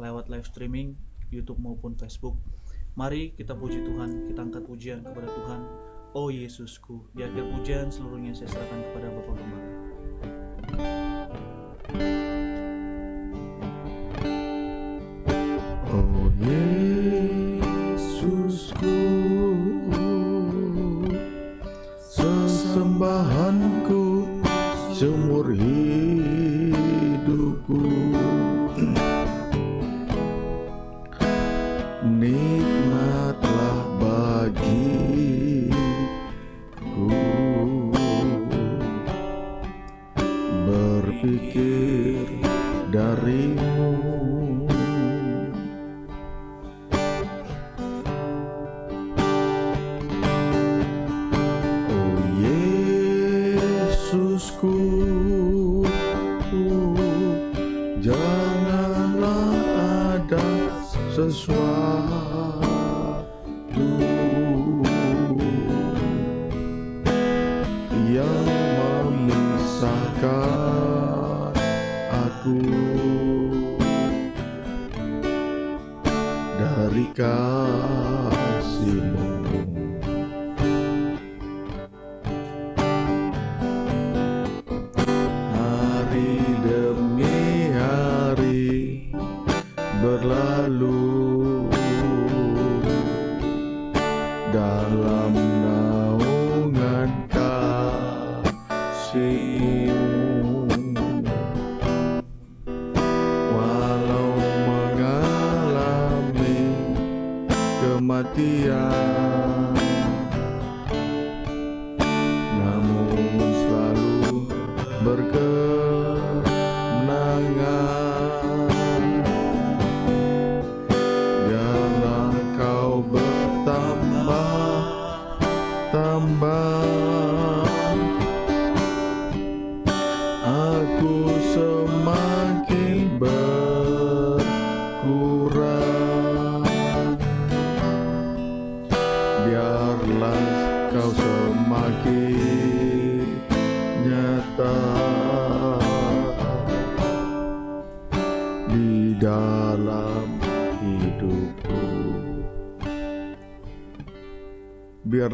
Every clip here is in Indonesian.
lewat live streaming YouTube maupun Facebook. Mari kita puji Tuhan, kita angkat pujian kepada Tuhan. Oh Yesusku, di akhir pujian seluruhnya saya serahkan kepada Bapa Gembala.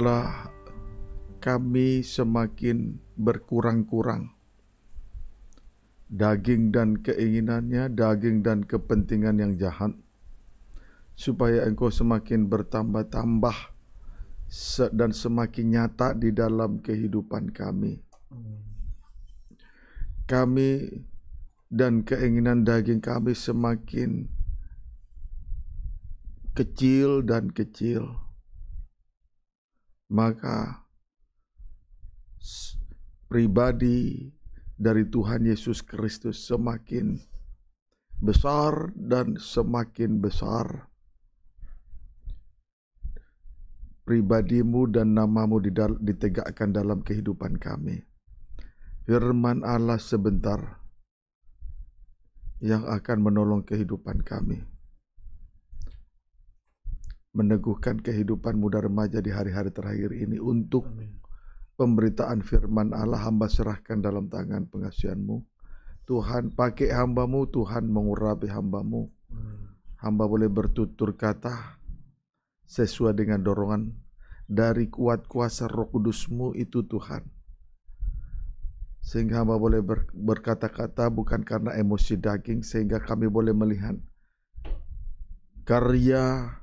biarlah kami semakin berkurang-kurang daging dan keinginannya, daging dan kepentingan yang jahat, supaya engkau semakin bertambah-tambah dan semakin nyata di dalam kehidupan kami. Kami dan keinginan daging kami semakin kecil dan kecil maka pribadi dari Tuhan Yesus Kristus semakin besar dan semakin besar. Pribadimu dan namamu ditegakkan dalam kehidupan kami. Firman Allah sebentar yang akan menolong kehidupan kami meneguhkan kehidupan muda remaja di hari-hari terakhir ini untuk Amin. pemberitaan firman Allah hamba serahkan dalam tangan pengasihanmu. Tuhan pakai hambamu, Tuhan mengurapi hambamu. Hamba boleh bertutur kata sesuai dengan dorongan dari kuat kuasa roh kudusmu itu Tuhan. Sehingga hamba boleh ber, berkata-kata bukan karena emosi daging, sehingga kami boleh melihat karya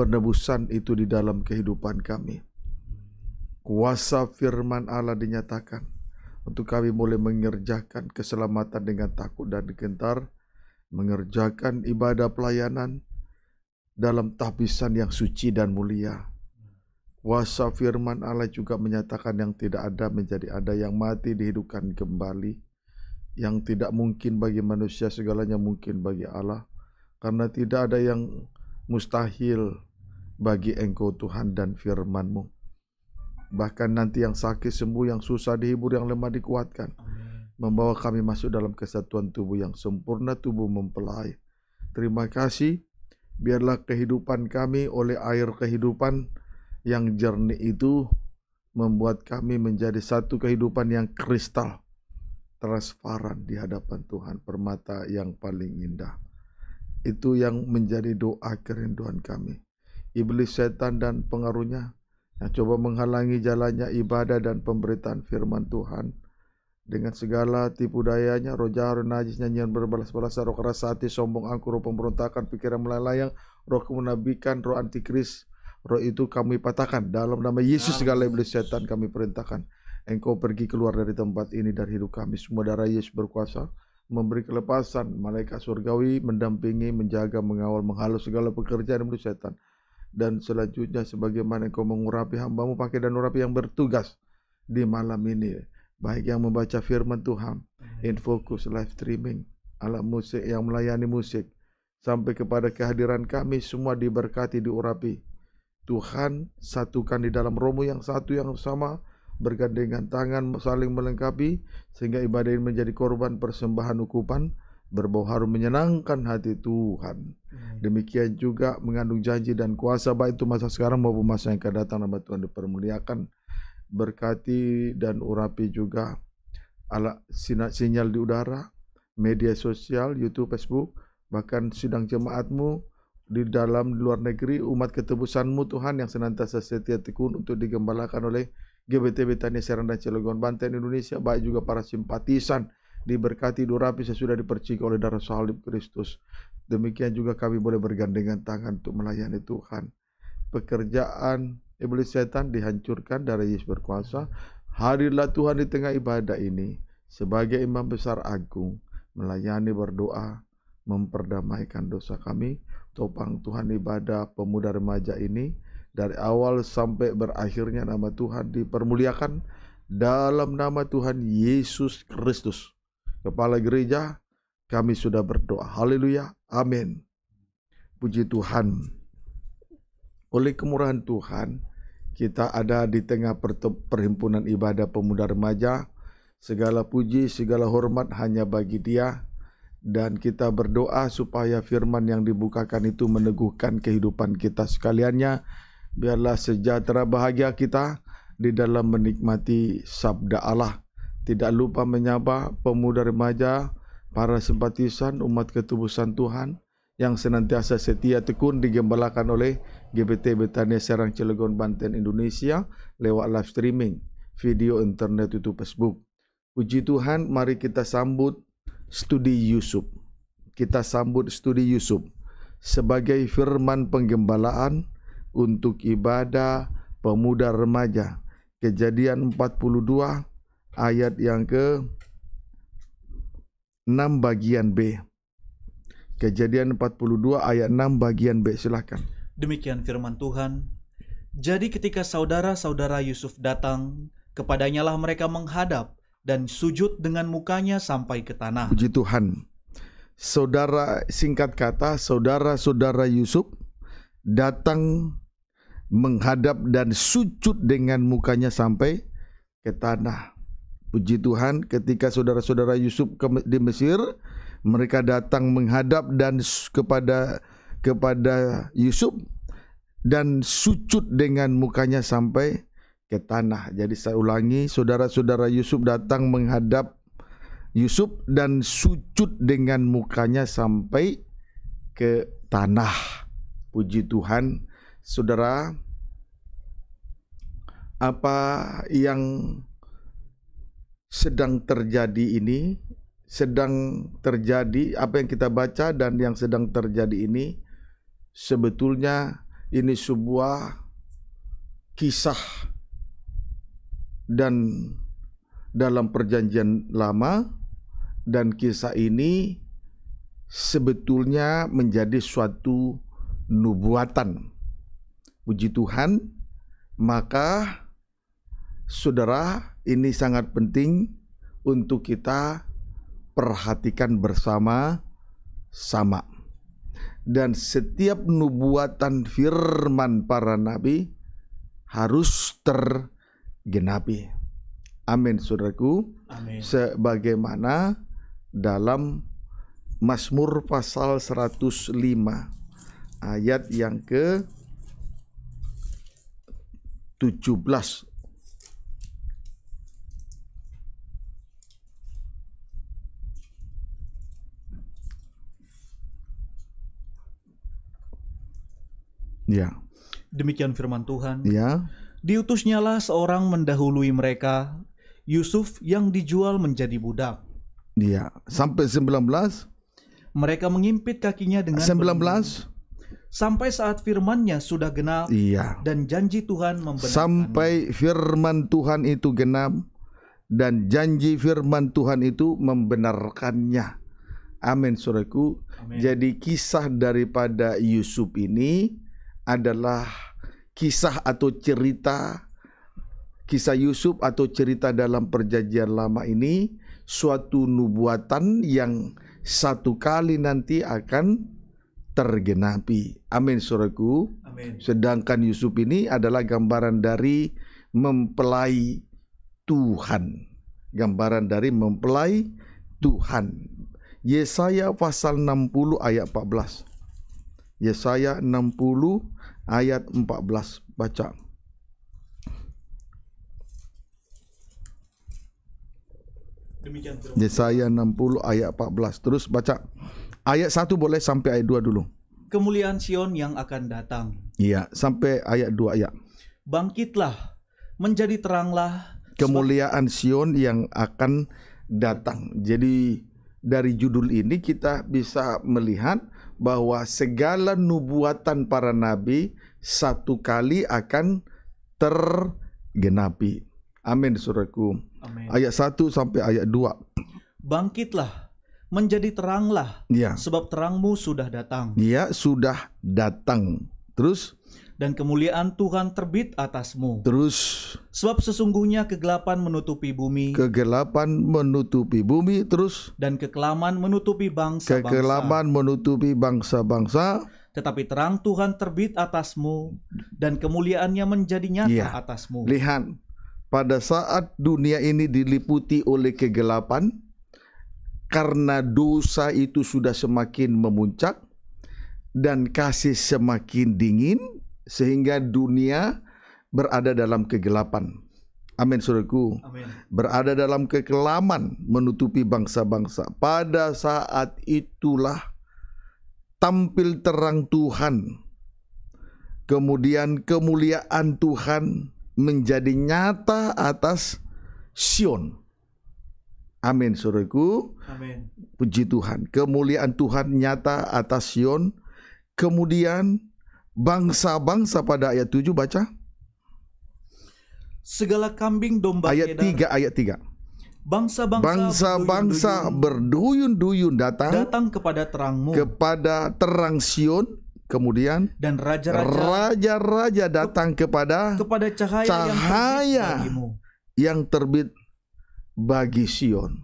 penebusan itu di dalam kehidupan kami. Kuasa firman Allah dinyatakan untuk kami mulai mengerjakan keselamatan dengan takut dan gentar, mengerjakan ibadah pelayanan dalam tahbisan yang suci dan mulia. Kuasa firman Allah juga menyatakan yang tidak ada menjadi ada, yang mati dihidupkan kembali, yang tidak mungkin bagi manusia segalanya mungkin bagi Allah, karena tidak ada yang mustahil bagi engkau Tuhan dan firman-Mu. Bahkan nanti yang sakit sembuh, yang susah dihibur, yang lemah dikuatkan. Membawa kami masuk dalam kesatuan tubuh yang sempurna, tubuh mempelai. Terima kasih. Biarlah kehidupan kami oleh air kehidupan yang jernih itu membuat kami menjadi satu kehidupan yang kristal, transparan di hadapan Tuhan, permata yang paling indah. Itu yang menjadi doa kerinduan kami iblis setan dan pengaruhnya yang coba menghalangi jalannya ibadah dan pemberitaan firman Tuhan. Dengan segala tipu dayanya, roja roh najis, nyanyian berbalas balas roh keras hati, sombong, angkuh, roh pemberontakan, pikiran melayang, roh kemunabikan, roh antikris, roh itu kami patahkan. Dalam nama Yesus segala iblis setan kami perintahkan. Engkau pergi keluar dari tempat ini dari hidup kami. Semua darah Yesus berkuasa memberi kelepasan. Malaikat surgawi mendampingi, menjaga, mengawal, menghalus segala pekerjaan iblis setan dan selanjutnya sebagaimana engkau mengurapi hambamu pakai dan urapi yang bertugas di malam ini baik yang membaca firman Tuhan hmm. in focus live streaming alat musik yang melayani musik sampai kepada kehadiran kami semua diberkati diurapi Tuhan satukan di dalam romo yang satu yang sama bergandengan tangan saling melengkapi sehingga ibadah ini menjadi korban persembahan ukupan berbau harum menyenangkan hati Tuhan Hmm. Demikian juga mengandung janji dan kuasa baik itu masa sekarang maupun masa yang akan datang nama Tuhan dipermuliakan. Berkati dan urapi juga alat sinyal di udara, media sosial, YouTube, Facebook, bahkan sidang jemaatmu di dalam di luar negeri umat ketebusanmu Tuhan yang senantiasa setia tekun untuk digembalakan oleh GBT Betania Serang dan Cilegon Banten Indonesia baik juga para simpatisan diberkati durapi sesudah dipercik oleh darah salib Kristus Demikian juga kami boleh bergandengan tangan untuk melayani Tuhan. Pekerjaan iblis setan dihancurkan dari Yesus berkuasa. Hadirlah Tuhan di tengah ibadah ini sebagai imam besar agung melayani berdoa memperdamaikan dosa kami topang Tuhan ibadah pemuda remaja ini dari awal sampai berakhirnya nama Tuhan dipermuliakan dalam nama Tuhan Yesus Kristus kepala gereja kami sudah berdoa haleluya Amin. Puji Tuhan. Oleh kemurahan Tuhan, kita ada di tengah perhimpunan ibadah pemuda remaja. Segala puji, segala hormat hanya bagi Dia dan kita berdoa supaya firman yang dibukakan itu meneguhkan kehidupan kita sekaliannya. Biarlah sejahtera bahagia kita di dalam menikmati sabda Allah. Tidak lupa menyapa pemuda remaja para simpatisan umat ketubusan Tuhan yang senantiasa setia tekun digembalakan oleh GBT Betania Serang Cilegon Banten Indonesia lewat live streaming, video internet YouTube Facebook. Puji Tuhan, mari kita sambut studi Yusuf. Kita sambut studi Yusuf sebagai firman penggembalaan untuk ibadah pemuda remaja. Kejadian 42 ayat yang ke 6 bagian B. Kejadian 42 ayat 6 bagian B, silahkan. Demikian firman Tuhan. Jadi ketika saudara-saudara Yusuf datang, kepadanya lah mereka menghadap dan sujud dengan mukanya sampai ke tanah. Puji Tuhan. Saudara singkat kata, saudara-saudara Yusuf datang menghadap dan sujud dengan mukanya sampai ke tanah. Puji Tuhan ketika saudara-saudara Yusuf di Mesir mereka datang menghadap dan kepada kepada Yusuf dan sujud dengan mukanya sampai ke tanah. Jadi saya ulangi, saudara-saudara Yusuf datang menghadap Yusuf dan sujud dengan mukanya sampai ke tanah. Puji Tuhan, saudara. Apa yang sedang terjadi ini, sedang terjadi apa yang kita baca dan yang sedang terjadi ini sebetulnya ini sebuah kisah dan dalam perjanjian lama dan kisah ini sebetulnya menjadi suatu nubuatan. Puji Tuhan, maka saudara, ini sangat penting untuk kita perhatikan bersama sama. Dan setiap nubuatan firman para nabi harus tergenapi. Amin, saudaraku. Amin. Sebagaimana dalam Mazmur pasal 105 ayat yang ke 17 Ya. Demikian firman Tuhan. Ya. Diutusnyalah seorang mendahului mereka, Yusuf yang dijual menjadi budak. Ya, sampai 19 mereka mengimpit kakinya dengan 19 belas sampai saat firmannya sudah genap iya. dan janji Tuhan membenarkan sampai firman Tuhan itu genap dan janji firman Tuhan itu membenarkannya amin suraku Amen. jadi kisah daripada Yusuf ini adalah kisah atau cerita kisah Yusuf atau cerita dalam perjanjian lama ini suatu nubuatan yang satu kali nanti akan tergenapi. Amin suraku. Amin. Sedangkan Yusuf ini adalah gambaran dari mempelai Tuhan. Gambaran dari mempelai Tuhan. Yesaya pasal 60 ayat 14. Yesaya 60 ayat 14 baca Yesaya 60 ayat 14 terus baca ayat 1 boleh sampai ayat 2 dulu kemuliaan Sion yang akan datang iya sampai ayat 2 ya bangkitlah menjadi teranglah kemuliaan Sion yang akan datang jadi dari judul ini kita bisa melihat bahwa segala nubuatan para nabi satu kali akan tergenapi. Amin saudaraku. Amin. Ayat 1 sampai ayat 2. Bangkitlah, menjadi teranglah. Ya. Sebab terangmu sudah datang. Ya, sudah datang. Terus dan kemuliaan Tuhan terbit atasmu. Terus sebab sesungguhnya kegelapan menutupi bumi. Kegelapan menutupi bumi terus dan kekelaman menutupi bangsa-bangsa. Kekelaman menutupi bangsa-bangsa tetapi terang Tuhan terbit atasmu dan kemuliaannya menjadi nyata ya. atasmu. Lihat, pada saat dunia ini diliputi oleh kegelapan, karena dosa itu sudah semakin memuncak dan kasih semakin dingin sehingga dunia berada dalam kegelapan. Amin saudaraku. Berada dalam kekelaman menutupi bangsa-bangsa. Pada saat itulah tampil terang Tuhan, kemudian kemuliaan Tuhan menjadi nyata atas Sion. Amin, suruhku. Amin. Puji Tuhan. Kemuliaan Tuhan nyata atas Sion. Kemudian bangsa-bangsa pada ayat 7 baca. Segala kambing domba ayat tiga 3 ayat 3 bangsa-bangsa bangsa berduyun-duyun datang datang kepada terangmu kepada terang Sion kemudian dan raja-raja raja datang kepada kepada cahaya, cahaya yang, terbit yang terbit bagi Sion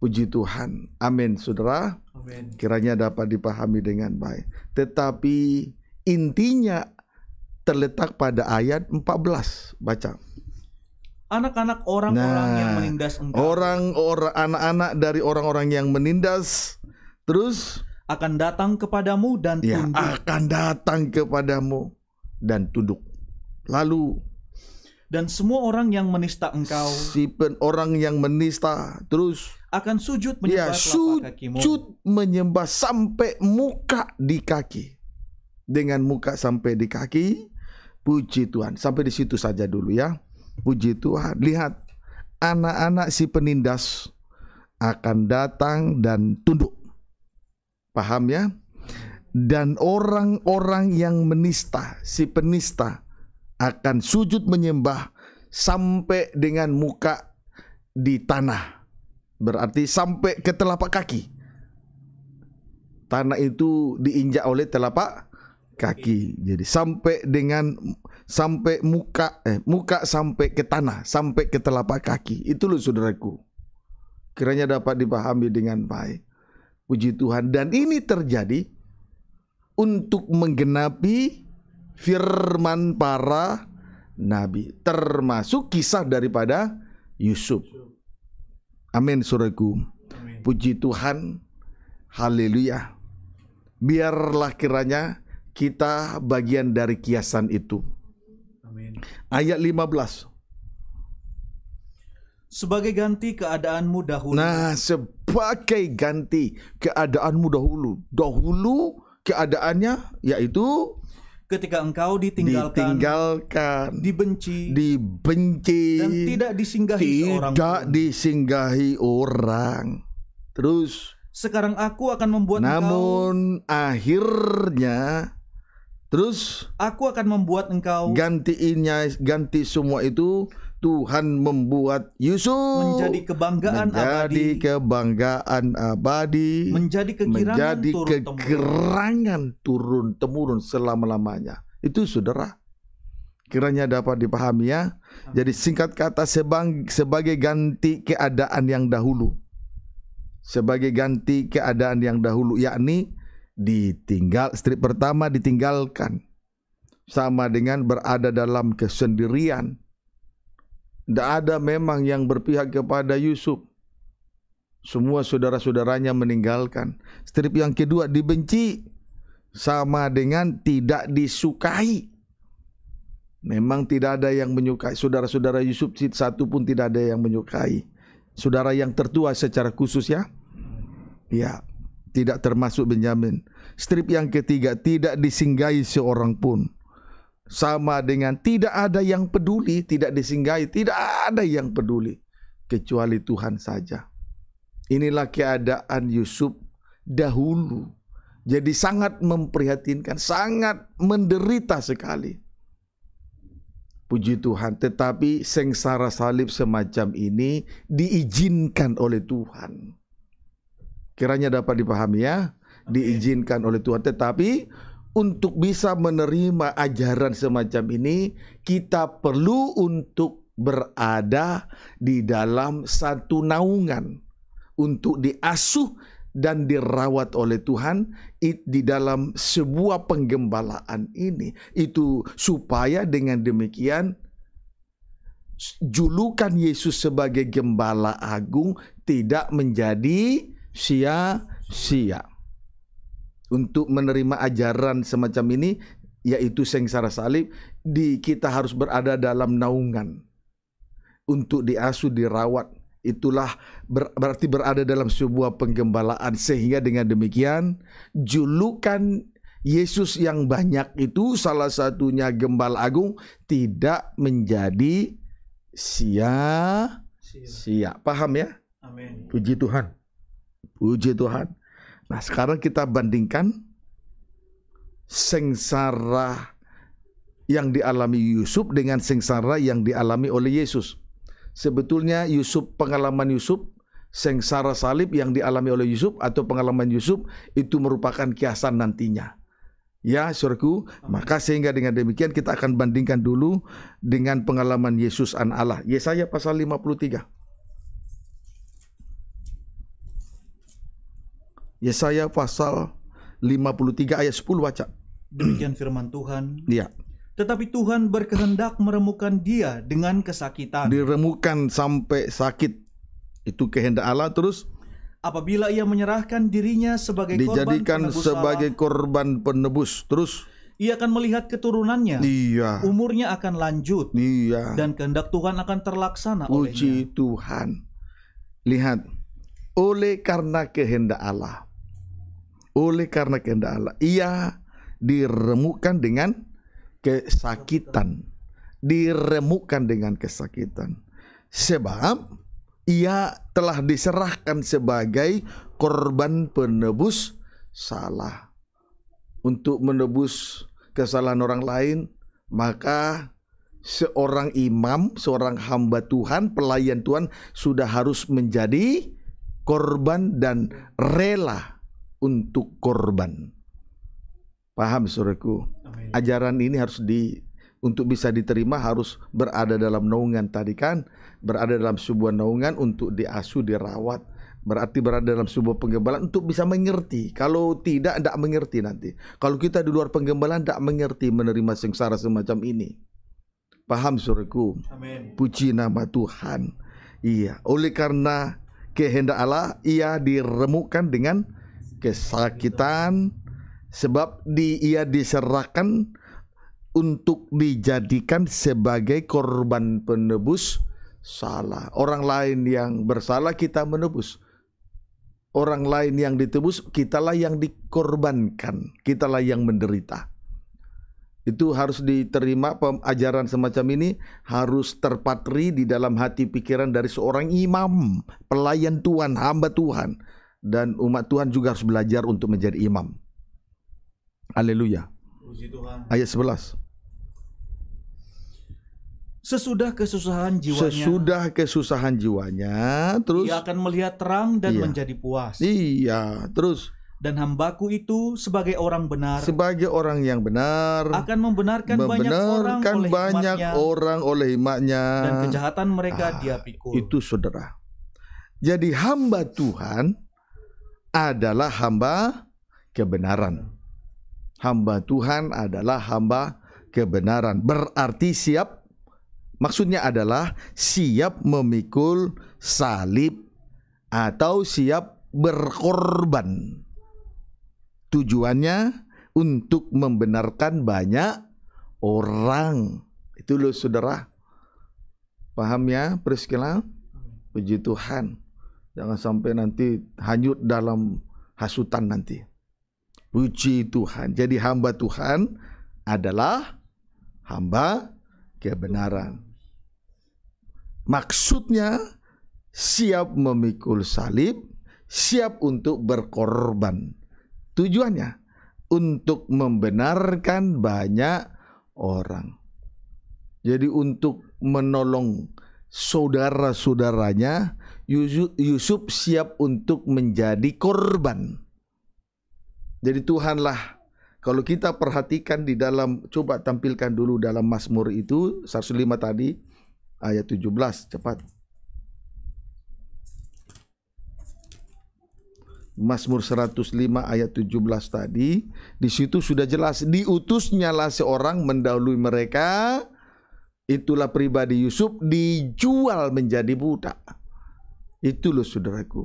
puji Tuhan amin saudara amin. kiranya dapat dipahami dengan baik tetapi intinya terletak pada ayat 14 baca anak-anak orang-orang nah, yang menindas engkau. Orang-orang anak-anak dari orang-orang yang menindas terus akan datang kepadamu dan ya, akan datang kepadamu dan tunduk. Lalu dan semua orang yang menista engkau si pen, orang yang menista terus akan sujud ya, menyembah ya, sujud kakimu. menyembah sampai muka di kaki dengan muka sampai di kaki puji Tuhan sampai di situ saja dulu ya Puji Tuhan, lihat anak-anak si penindas akan datang dan tunduk. Paham ya? Dan orang-orang yang menista, si penista akan sujud menyembah sampai dengan muka di tanah. Berarti sampai ke telapak kaki. Tanah itu diinjak oleh telapak kaki. Jadi sampai dengan sampai muka eh muka sampai ke tanah, sampai ke telapak kaki. Itu loh saudaraku. Kiranya dapat dipahami dengan baik. Puji Tuhan dan ini terjadi untuk menggenapi firman para nabi, termasuk kisah daripada Yusuf. Amin saudaraku. Puji Tuhan. Haleluya. Biarlah kiranya kita bagian dari kiasan itu. Amin. Ayat 15. Sebagai ganti keadaanmu dahulu. Nah, sebagai ganti keadaanmu dahulu. Dahulu keadaannya yaitu ketika engkau ditinggalkan, ditinggalkan, dibenci, dibenci, dan tidak disinggahi tidak orang. Tidak disinggahi orang. Terus sekarang aku akan membuat Namun engkau... akhirnya Terus aku akan membuat engkau gantiinnya ganti semua itu Tuhan membuat Yusuf menjadi kebanggaan menjadi abadi kebanggaan abadi menjadi kegirangan menjadi turun kegirangan turun temurun selama-lamanya itu saudara kiranya dapat dipahami ya jadi singkat kata sebang, sebagai ganti keadaan yang dahulu sebagai ganti keadaan yang dahulu yakni ditinggal strip pertama ditinggalkan sama dengan berada dalam kesendirian tidak ada memang yang berpihak kepada Yusuf semua saudara-saudaranya meninggalkan strip yang kedua dibenci sama dengan tidak disukai memang tidak ada yang menyukai saudara-saudara Yusuf satu pun tidak ada yang menyukai saudara yang tertua secara khusus ya ya tidak termasuk Benjamin. Strip yang ketiga tidak disinggahi seorang pun. Sama dengan tidak ada yang peduli, tidak disinggahi, tidak ada yang peduli kecuali Tuhan saja. Inilah keadaan Yusuf dahulu. Jadi sangat memprihatinkan, sangat menderita sekali. Puji Tuhan, tetapi sengsara salib semacam ini diizinkan oleh Tuhan. Kiranya dapat dipahami ya, diizinkan oleh Tuhan. Tetapi untuk bisa menerima ajaran semacam ini, kita perlu untuk berada di dalam satu naungan untuk diasuh dan dirawat oleh Tuhan di dalam sebuah penggembalaan ini itu supaya dengan demikian julukan Yesus sebagai gembala agung tidak menjadi sia-sia. Untuk menerima ajaran semacam ini, yaitu sengsara salib, di kita harus berada dalam naungan. Untuk diasuh, dirawat, itulah ber, berarti berada dalam sebuah penggembalaan sehingga dengan demikian julukan Yesus yang banyak itu salah satunya gembala agung tidak menjadi sia-sia. Paham ya? Amin. Puji Tuhan. Puji Tuhan. Nah sekarang kita bandingkan sengsara yang dialami Yusuf dengan sengsara yang dialami oleh Yesus. Sebetulnya Yusuf pengalaman Yusuf sengsara salib yang dialami oleh Yusuf atau pengalaman Yusuf itu merupakan kiasan nantinya. Ya, surku, maka sehingga dengan demikian kita akan bandingkan dulu dengan pengalaman Yesus an Allah. Yesaya pasal 53. Yesaya pasal 53 ayat 10 baca. Demikian firman Tuhan. Iya. Tetapi Tuhan berkehendak meremukan dia dengan kesakitan. Diremukan sampai sakit. Itu kehendak Allah terus apabila ia menyerahkan dirinya sebagai dijadikan korban penebus sebagai Allah, korban penebus. Terus ia akan melihat keturunannya. Iya. Umurnya akan lanjut. Iya. Dan kehendak Tuhan akan terlaksana Uji olehnya. Tuhan. Lihat, oleh karena kehendak Allah. Oleh karena kehendak Allah, ia diremukkan dengan kesakitan. Diremukkan dengan kesakitan. Sebab ia telah diserahkan sebagai korban penebus salah. Untuk menebus kesalahan orang lain, maka seorang imam, seorang hamba Tuhan, pelayan Tuhan sudah harus menjadi korban dan rela untuk korban. Paham saudaraku? Ajaran ini harus di untuk bisa diterima harus berada dalam naungan tadi kan berada dalam sebuah naungan untuk diasuh dirawat berarti berada dalam sebuah penggembalaan untuk bisa mengerti kalau tidak tidak mengerti nanti kalau kita di luar penggembalaan tidak mengerti menerima sengsara semacam ini paham suruhku puji nama Tuhan iya oleh karena kehendak Allah ia diremukkan dengan kesakitan sebab dia diserahkan untuk dijadikan sebagai korban penebus salah. Orang lain yang bersalah kita menebus. Orang lain yang ditebus kitalah yang dikorbankan, kitalah yang menderita. Itu harus diterima ajaran semacam ini harus terpatri di dalam hati pikiran dari seorang imam, pelayan Tuhan, hamba Tuhan dan umat Tuhan juga harus belajar untuk menjadi imam. Haleluya. Ayat 11. Sesudah kesusahan jiwanya. Sesudah kesusahan jiwanya, terus ia akan melihat terang dan iya, menjadi puas. Iya, terus dan hambaku itu sebagai orang benar. Sebagai orang yang benar akan membenarkan, membenarkan banyak orang oleh banyak imatnya, orang oleh imatnya dan kejahatan mereka ah, dia pikul. Itu saudara. Jadi hamba Tuhan adalah hamba kebenaran. Hamba Tuhan adalah hamba kebenaran. Berarti siap maksudnya adalah siap memikul salib atau siap berkorban. Tujuannya untuk membenarkan banyak orang. Itu loh saudara. Paham ya Priscilla? Puji Tuhan. Jangan sampai nanti hanyut dalam hasutan nanti. Puji Tuhan. Jadi hamba Tuhan adalah hamba kebenaran. Maksudnya siap memikul salib, siap untuk berkorban. Tujuannya untuk membenarkan banyak orang. Jadi untuk menolong saudara-saudaranya Yusuf siap untuk menjadi korban. Jadi Tuhanlah kalau kita perhatikan di dalam coba tampilkan dulu dalam Mazmur itu 105 tadi ayat 17 cepat. Mazmur 105 ayat 17 tadi di situ sudah jelas diutusnyalah seorang mendahului mereka itulah pribadi Yusuf dijual menjadi budak. Itu loh saudaraku.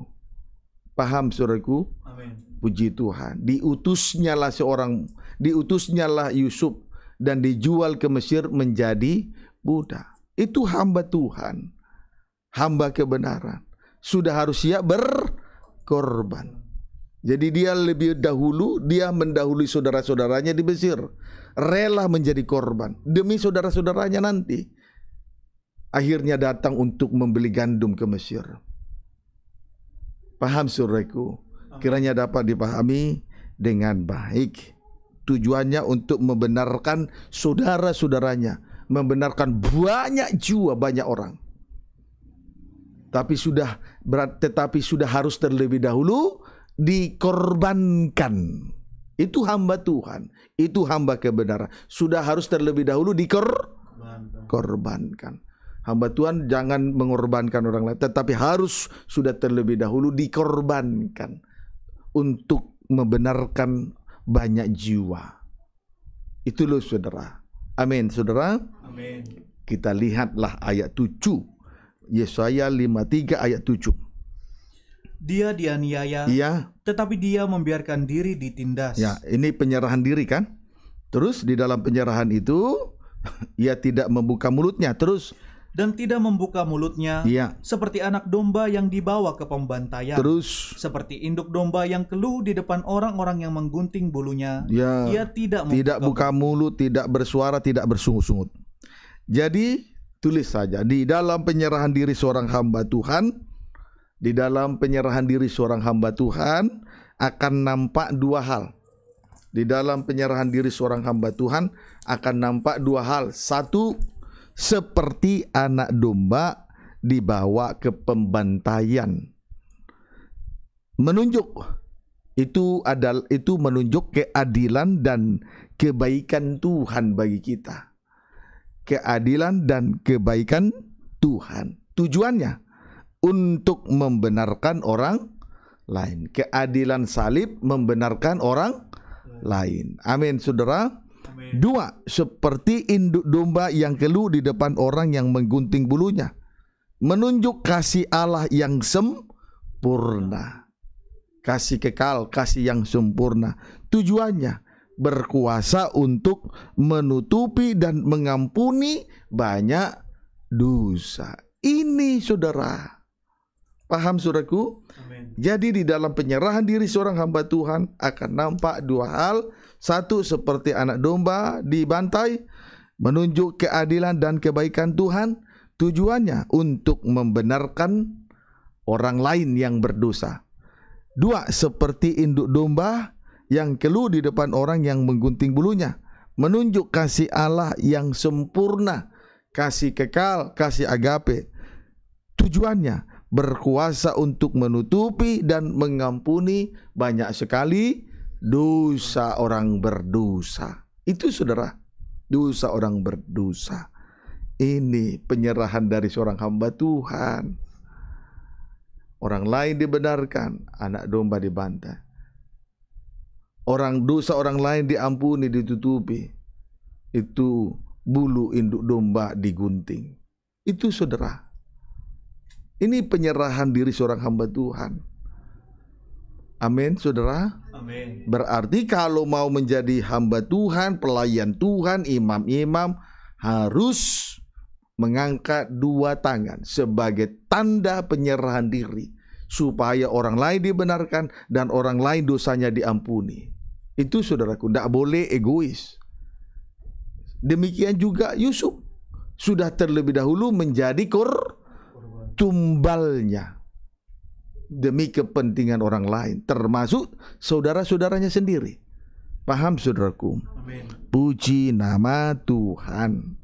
Paham saudaraku? Amin. Puji Tuhan. Diutusnya lah seorang, diutusnya lah Yusuf dan dijual ke Mesir menjadi budak. Itu hamba Tuhan. Hamba kebenaran. Sudah harus siap berkorban. Jadi dia lebih dahulu, dia mendahului saudara-saudaranya di Mesir. Rela menjadi korban demi saudara-saudaranya nanti. Akhirnya datang untuk membeli gandum ke Mesir. Paham suraiku, Kiranya dapat dipahami dengan baik. Tujuannya untuk membenarkan saudara-saudaranya. Membenarkan banyak jiwa, banyak orang. Tapi sudah berat, tetapi sudah harus terlebih dahulu dikorbankan. Itu hamba Tuhan, itu hamba kebenaran. Sudah harus terlebih dahulu dikorbankan hamba Tuhan jangan mengorbankan orang lain tetapi harus sudah terlebih dahulu dikorbankan untuk membenarkan banyak jiwa. Itu loh saudara. Amin saudara. Amin. Kita lihatlah ayat 7. Yesaya 53 ayat 7. Dia dianiaya, iya. tetapi dia membiarkan diri ditindas. Ya, ini penyerahan diri kan? Terus di dalam penyerahan itu ia tidak membuka mulutnya. Terus dan tidak membuka mulutnya ya. seperti anak domba yang dibawa ke pembantaian. Terus seperti induk domba yang keluh di depan orang-orang yang menggunting bulunya. Ya. Ia tidak membuka tidak buka mulut, tidak bersuara, tidak bersungut-sungut. Jadi tulis saja di dalam penyerahan diri seorang hamba Tuhan di dalam penyerahan diri seorang hamba Tuhan akan nampak dua hal. Di dalam penyerahan diri seorang hamba Tuhan akan nampak dua hal. Satu, seperti anak domba dibawa ke pembantaian. Menunjuk itu adalah itu menunjuk keadilan dan kebaikan Tuhan bagi kita. Keadilan dan kebaikan Tuhan. Tujuannya untuk membenarkan orang lain. Keadilan salib membenarkan orang lain. Amin, saudara. Dua, seperti induk domba yang keluh di depan orang yang menggunting bulunya. Menunjuk kasih Allah yang sempurna. Kasih kekal, kasih yang sempurna. Tujuannya berkuasa untuk menutupi dan mengampuni banyak dosa. Ini saudara. Paham suraku? Amen. Jadi di dalam penyerahan diri seorang hamba Tuhan akan nampak dua hal satu seperti anak domba dibantai menunjuk keadilan dan kebaikan Tuhan tujuannya untuk membenarkan orang lain yang berdosa. Dua seperti induk domba yang keluh di depan orang yang menggunting bulunya menunjuk kasih Allah yang sempurna, kasih kekal, kasih agape. Tujuannya berkuasa untuk menutupi dan mengampuni banyak sekali dosa orang berdosa. Itu saudara, dosa orang berdosa. Ini penyerahan dari seorang hamba Tuhan. Orang lain dibenarkan, anak domba dibantah. Orang dosa orang lain diampuni, ditutupi. Itu bulu induk domba digunting. Itu saudara. Ini penyerahan diri seorang hamba Tuhan. Amin, saudara. Berarti kalau mau menjadi hamba Tuhan, pelayan Tuhan, imam-imam harus mengangkat dua tangan sebagai tanda penyerahan diri supaya orang lain dibenarkan dan orang lain dosanya diampuni. Itu saudaraku, tidak boleh egois. Demikian juga Yusuf sudah terlebih dahulu menjadi kor tumbalnya demi kepentingan orang lain, termasuk saudara-saudaranya sendiri. Paham saudaraku? Amin. Puji nama Tuhan.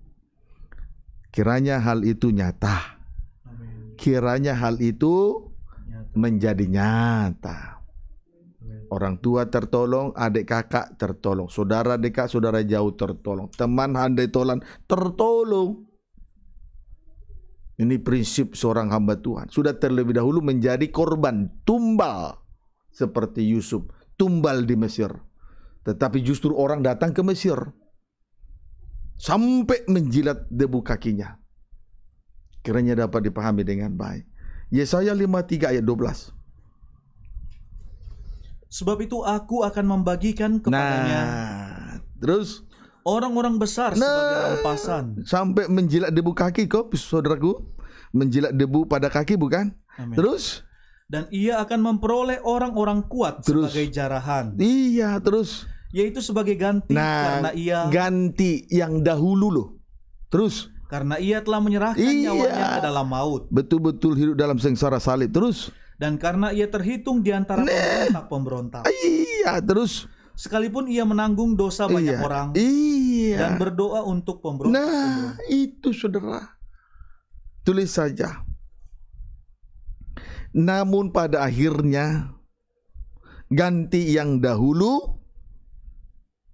Kiranya hal itu nyata. Amin. Kiranya hal itu nyata. menjadi nyata. Amin. Orang tua tertolong, adik kakak tertolong, saudara dekat, saudara jauh tertolong, teman handai tolan tertolong. Ini prinsip seorang hamba Tuhan. Sudah terlebih dahulu menjadi korban, tumbal. Seperti Yusuf, tumbal di Mesir. Tetapi justru orang datang ke Mesir. Sampai menjilat debu kakinya. Kiranya dapat dipahami dengan baik. Yesaya 53 ayat 12. Sebab itu aku akan membagikan kepadanya. Nah, terus orang-orang besar nah, sebagai rampasan. Sampai menjilat debu kaki kok, saudaraku. Menjilat debu pada kaki bukan? Amin. Terus? Dan ia akan memperoleh orang-orang kuat terus. sebagai jarahan. Iya, terus. Yaitu sebagai ganti nah, karena ia ganti yang dahulu loh. Terus karena ia telah menyerahkan iya, nyawanya ke dalam maut. Betul-betul hidup dalam sengsara salib. Terus dan karena ia terhitung di antara nah. pemberontak-pemberontak. Iya, terus sekalipun ia menanggung dosa banyak iya. orang iya. dan berdoa untuk pemberontak. Nah, pemberontak. itu saudara. Tulis saja. Namun pada akhirnya ganti yang dahulu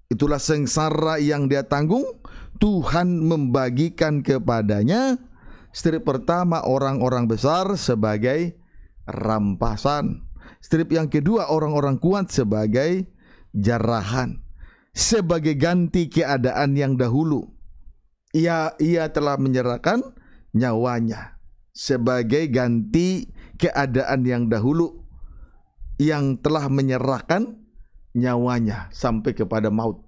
itulah sengsara yang dia tanggung Tuhan membagikan kepadanya strip pertama orang-orang besar sebagai rampasan strip yang kedua orang-orang kuat sebagai jarahan sebagai ganti keadaan yang dahulu. Ia ia telah menyerahkan nyawanya sebagai ganti keadaan yang dahulu yang telah menyerahkan nyawanya sampai kepada maut.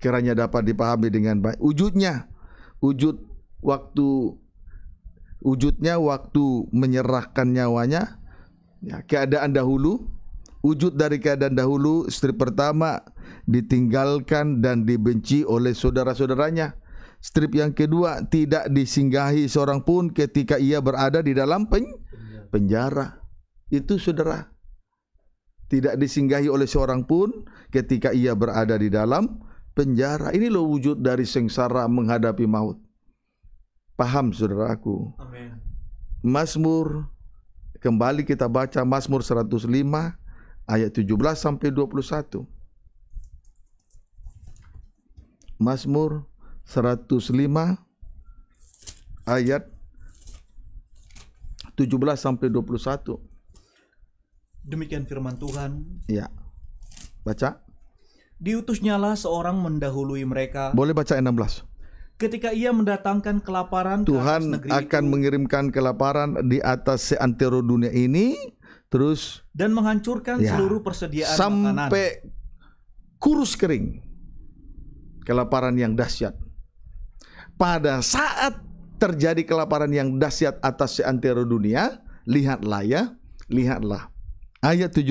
Kiranya dapat dipahami dengan baik. Wujudnya, wujud waktu wujudnya waktu menyerahkan nyawanya ya, keadaan dahulu wujud dari keadaan dahulu istri pertama ditinggalkan dan dibenci oleh saudara-saudaranya. Strip yang kedua tidak disinggahi seorang pun ketika ia berada di dalam pen penjara. Itu saudara. Tidak disinggahi oleh seorang pun ketika ia berada di dalam penjara. Ini loh wujud dari sengsara menghadapi maut. Paham saudaraku? Amin. Mazmur kembali kita baca Mazmur 105 ayat 17 sampai 21. Mazmur 105 ayat 17 sampai 21. Demikian firman Tuhan. Ya. Baca. Diutusnyalah seorang mendahului mereka. Boleh baca 16. Ketika ia mendatangkan kelaparan Tuhan ke akan itu, mengirimkan kelaparan di atas seantero dunia ini terus dan menghancurkan ya, seluruh persediaan sampai makanan. kurus kering kelaparan yang dahsyat pada saat terjadi kelaparan yang dahsyat atas seantero dunia lihatlah ya lihatlah ayat 17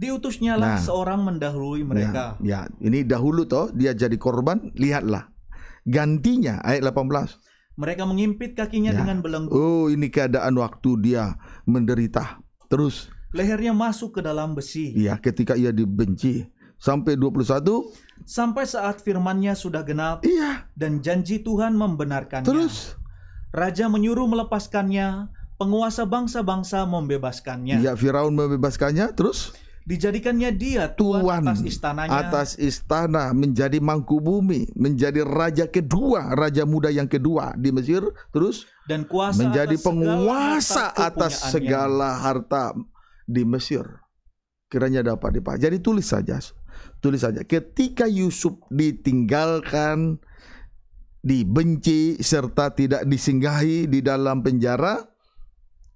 diutusnya lah nah, seorang mendahului mereka ya, ya ini dahulu toh dia jadi korban lihatlah gantinya ayat 18 mereka mengimpit kakinya ya. dengan belenggu. Oh, ini keadaan waktu dia menderita. Terus lehernya masuk ke dalam besi. Iya, ketika ia dibenci sampai 21 sampai saat firmannya sudah genap. Iya. Dan janji Tuhan membenarkannya. Terus raja menyuruh melepaskannya, penguasa bangsa-bangsa membebaskannya. Iya, Firaun membebaskannya, terus dijadikannya dia tuan, tuan atas istananya atas istana menjadi mangku bumi menjadi raja kedua raja muda yang kedua di Mesir terus dan kuasa menjadi atas penguasa atas segala harta di Mesir. Kiranya dapat dipakai. Jadi tulis saja, tulis saja. Ketika Yusuf ditinggalkan, dibenci serta tidak disinggahi di dalam penjara,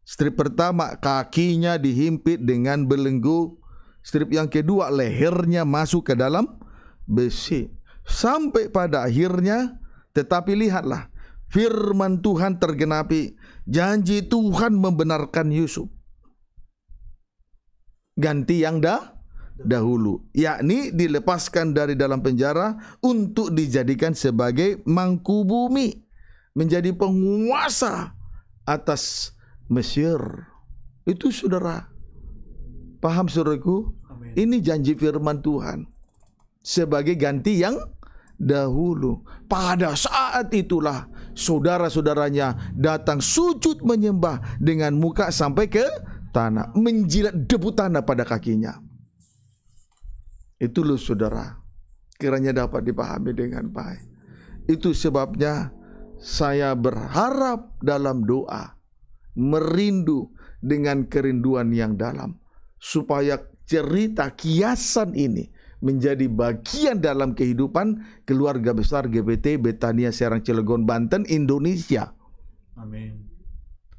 strip pertama kakinya dihimpit dengan belenggu, strip yang kedua lehernya masuk ke dalam besi. Sampai pada akhirnya, tetapi lihatlah, firman Tuhan tergenapi, janji Tuhan membenarkan Yusuf. Ganti yang dah dahulu, yakni dilepaskan dari dalam penjara untuk dijadikan sebagai mangku bumi, menjadi penguasa atas Mesir. Itu saudara. Paham saudaraku? Ini janji firman Tuhan sebagai ganti yang dahulu. Pada saat itulah saudara-saudaranya datang sujud menyembah dengan muka sampai ke tanah, menjilat debu tanah pada kakinya. Itu loh saudara, kiranya dapat dipahami dengan baik. Itu sebabnya saya berharap dalam doa merindu dengan kerinduan yang dalam supaya cerita kiasan ini menjadi bagian dalam kehidupan keluarga besar GPT Betania Serang Cilegon Banten Indonesia. Amin.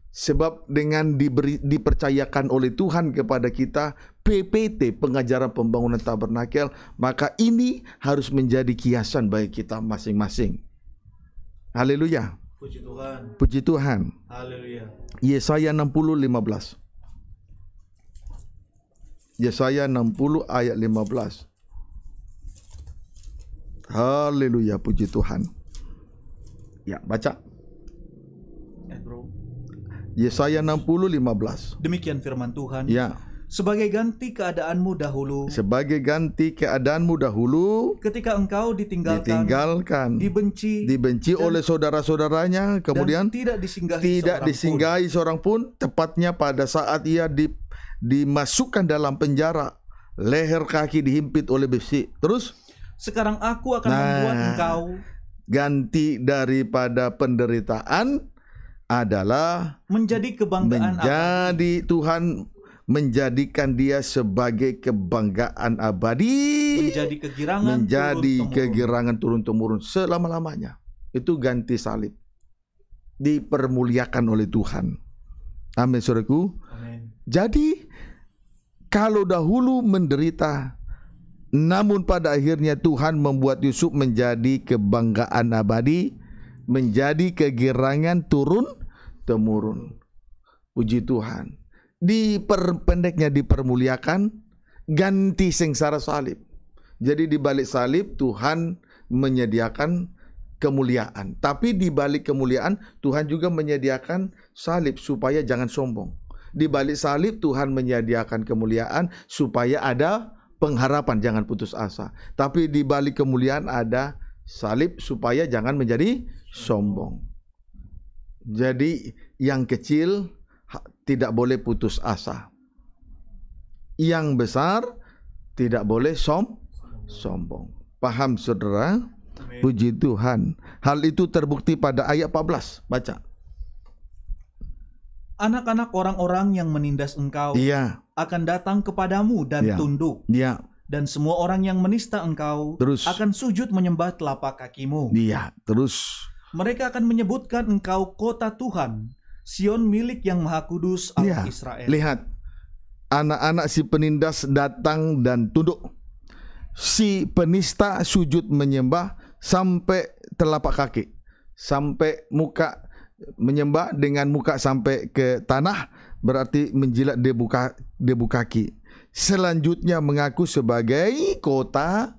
Sebab dengan diberi, dipercayakan oleh Tuhan kepada kita PPT pengajaran pembangunan tabernakel, maka ini harus menjadi kiasan bagi kita masing-masing. Haleluya. Puji Tuhan. Puji Tuhan. Haleluya. Yesaya 60 15. Yesaya 60 ayat 15. Haleluya, puji Tuhan. Ya, baca. Eh, Yesaya 60 15. Demikian firman Tuhan. Ya. Sebagai ganti keadaanmu dahulu. Sebagai ganti keadaanmu dahulu. Ketika engkau ditinggalkan. Ditinggalkan. Dibenci. Dibenci dan, oleh saudara-saudaranya. Kemudian. Dan tidak disinggahi tidak seorang disinggahi pun. seorang pun. Tepatnya pada saat ia di, dimasukkan dalam penjara. Leher kaki dihimpit oleh besi. Terus. Sekarang aku akan nah, membuat engkau ganti daripada penderitaan adalah menjadi kebanggaan menjadi abadi. Tuhan menjadikan dia sebagai kebanggaan abadi menjadi kegirangan menjadi turun kegirangan turun temurun selama-lamanya itu ganti salib dipermuliakan oleh Tuhan amin saudaraku jadi kalau dahulu menderita namun pada akhirnya Tuhan membuat Yusuf menjadi kebanggaan abadi, menjadi kegirangan turun temurun. Puji Tuhan. Diperpendeknya dipermuliakan ganti sengsara salib. Jadi di balik salib Tuhan menyediakan kemuliaan. Tapi di balik kemuliaan Tuhan juga menyediakan salib supaya jangan sombong. Di balik salib Tuhan menyediakan kemuliaan supaya ada pengharapan, jangan putus asa. Tapi di balik kemuliaan ada salib supaya jangan menjadi sombong. Jadi yang kecil tidak boleh putus asa. Yang besar tidak boleh som sombong. Paham saudara? Puji Tuhan. Hal itu terbukti pada ayat 14. Baca. Anak-anak orang-orang yang menindas engkau. Iya akan datang kepadamu dan ya. tunduk. Ya. Dan semua orang yang menista engkau terus. akan sujud menyembah telapak kakimu. Iya, terus. Mereka akan menyebutkan engkau kota Tuhan, Sion milik yang maha kudus Allah ya. Israel. Lihat, anak-anak si penindas datang dan tunduk. Si penista sujud menyembah sampai telapak kaki, sampai muka menyembah dengan muka sampai ke tanah berarti menjilat debu, ka, debu kaki. Selanjutnya mengaku sebagai kota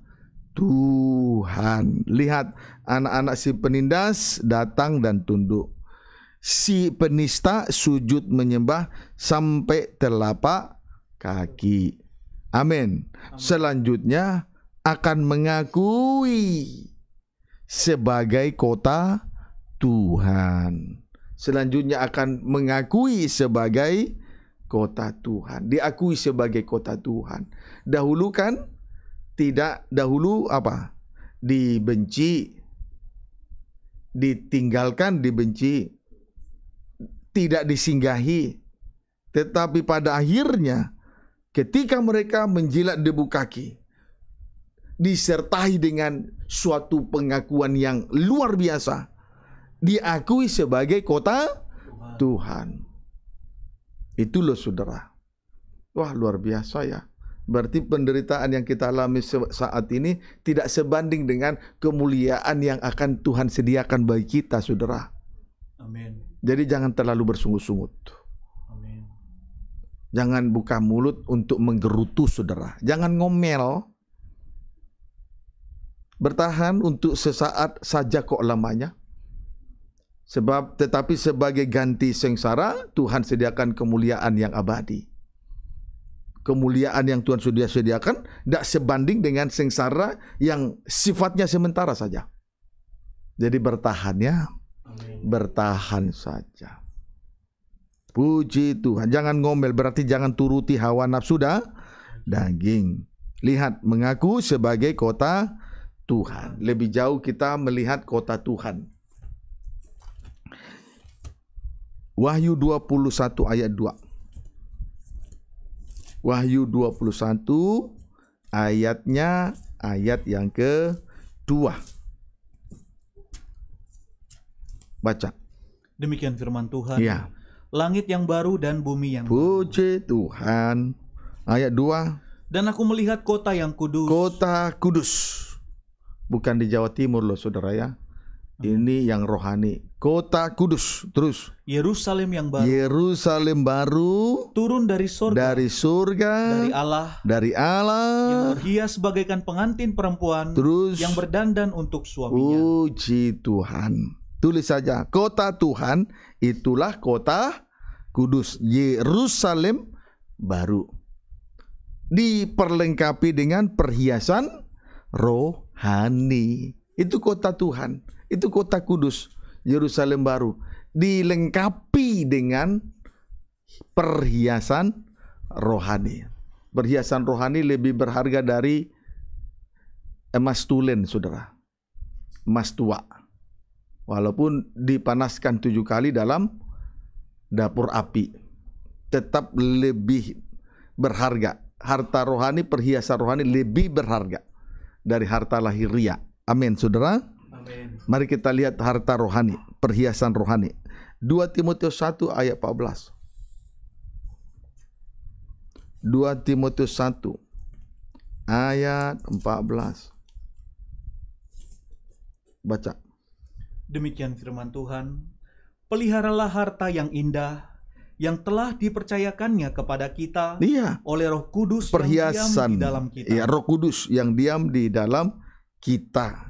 Tuhan. Lihat anak-anak si penindas datang dan tunduk. Si penista sujud menyembah sampai telapak kaki. Amin. Selanjutnya akan mengakui sebagai kota Tuhan selanjutnya akan mengakui sebagai kota Tuhan. Diakui sebagai kota Tuhan. Dahulu kan tidak dahulu apa? Dibenci, ditinggalkan, dibenci, tidak disinggahi. Tetapi pada akhirnya ketika mereka menjilat debu kaki disertai dengan suatu pengakuan yang luar biasa diakui sebagai kota Tuhan. Itu loh saudara. Wah luar biasa ya. Berarti penderitaan yang kita alami saat ini tidak sebanding dengan kemuliaan yang akan Tuhan sediakan bagi kita, saudara. Amin. Jadi jangan terlalu bersungut-sungut. Jangan buka mulut untuk menggerutu, saudara. Jangan ngomel. Bertahan untuk sesaat saja kok lamanya. Sebab tetapi sebagai ganti sengsara Tuhan sediakan kemuliaan yang abadi. Kemuliaan yang Tuhan sudah sediakan tidak sebanding dengan sengsara yang sifatnya sementara saja. Jadi bertahannya bertahan saja. Puji Tuhan. Jangan ngomel berarti jangan turuti hawa nafsu dah daging. Lihat mengaku sebagai kota Tuhan. Lebih jauh kita melihat kota Tuhan Wahyu 21 ayat 2. Wahyu 21 ayatnya ayat yang ke-2. Baca. Demikian firman Tuhan. Ya. Langit yang baru dan bumi yang Puji Tuhan. Ayat 2. Dan aku melihat kota yang kudus. Kota kudus. Bukan di Jawa Timur loh saudara ya. Ini yang rohani. Kota Kudus terus. Yerusalem yang baru. Yerusalem baru turun dari surga. Dari surga. Dari Allah. Dari Allah. Yang berhias bagaikan pengantin perempuan. Terus yang berdandan untuk suaminya. Puji Tuhan. Tulis saja kota Tuhan itulah kota Kudus. Yerusalem baru. Diperlengkapi dengan perhiasan rohani. Itu kota Tuhan itu kota kudus Yerusalem baru dilengkapi dengan perhiasan rohani. Perhiasan rohani lebih berharga dari emas tulen, saudara. Emas tua. Walaupun dipanaskan tujuh kali dalam dapur api. Tetap lebih berharga. Harta rohani, perhiasan rohani lebih berharga dari harta lahiriah. Amin, saudara. Mari kita lihat harta rohani, perhiasan rohani. 2 Timotius 1 ayat 14. 2 Timotius 1 ayat 14. Baca. Demikian firman Tuhan, peliharalah harta yang indah yang telah dipercayakannya kepada kita iya. oleh Roh Kudus Perhiasan, yang diam di dalam kita. Iya, Roh Kudus yang diam di dalam kita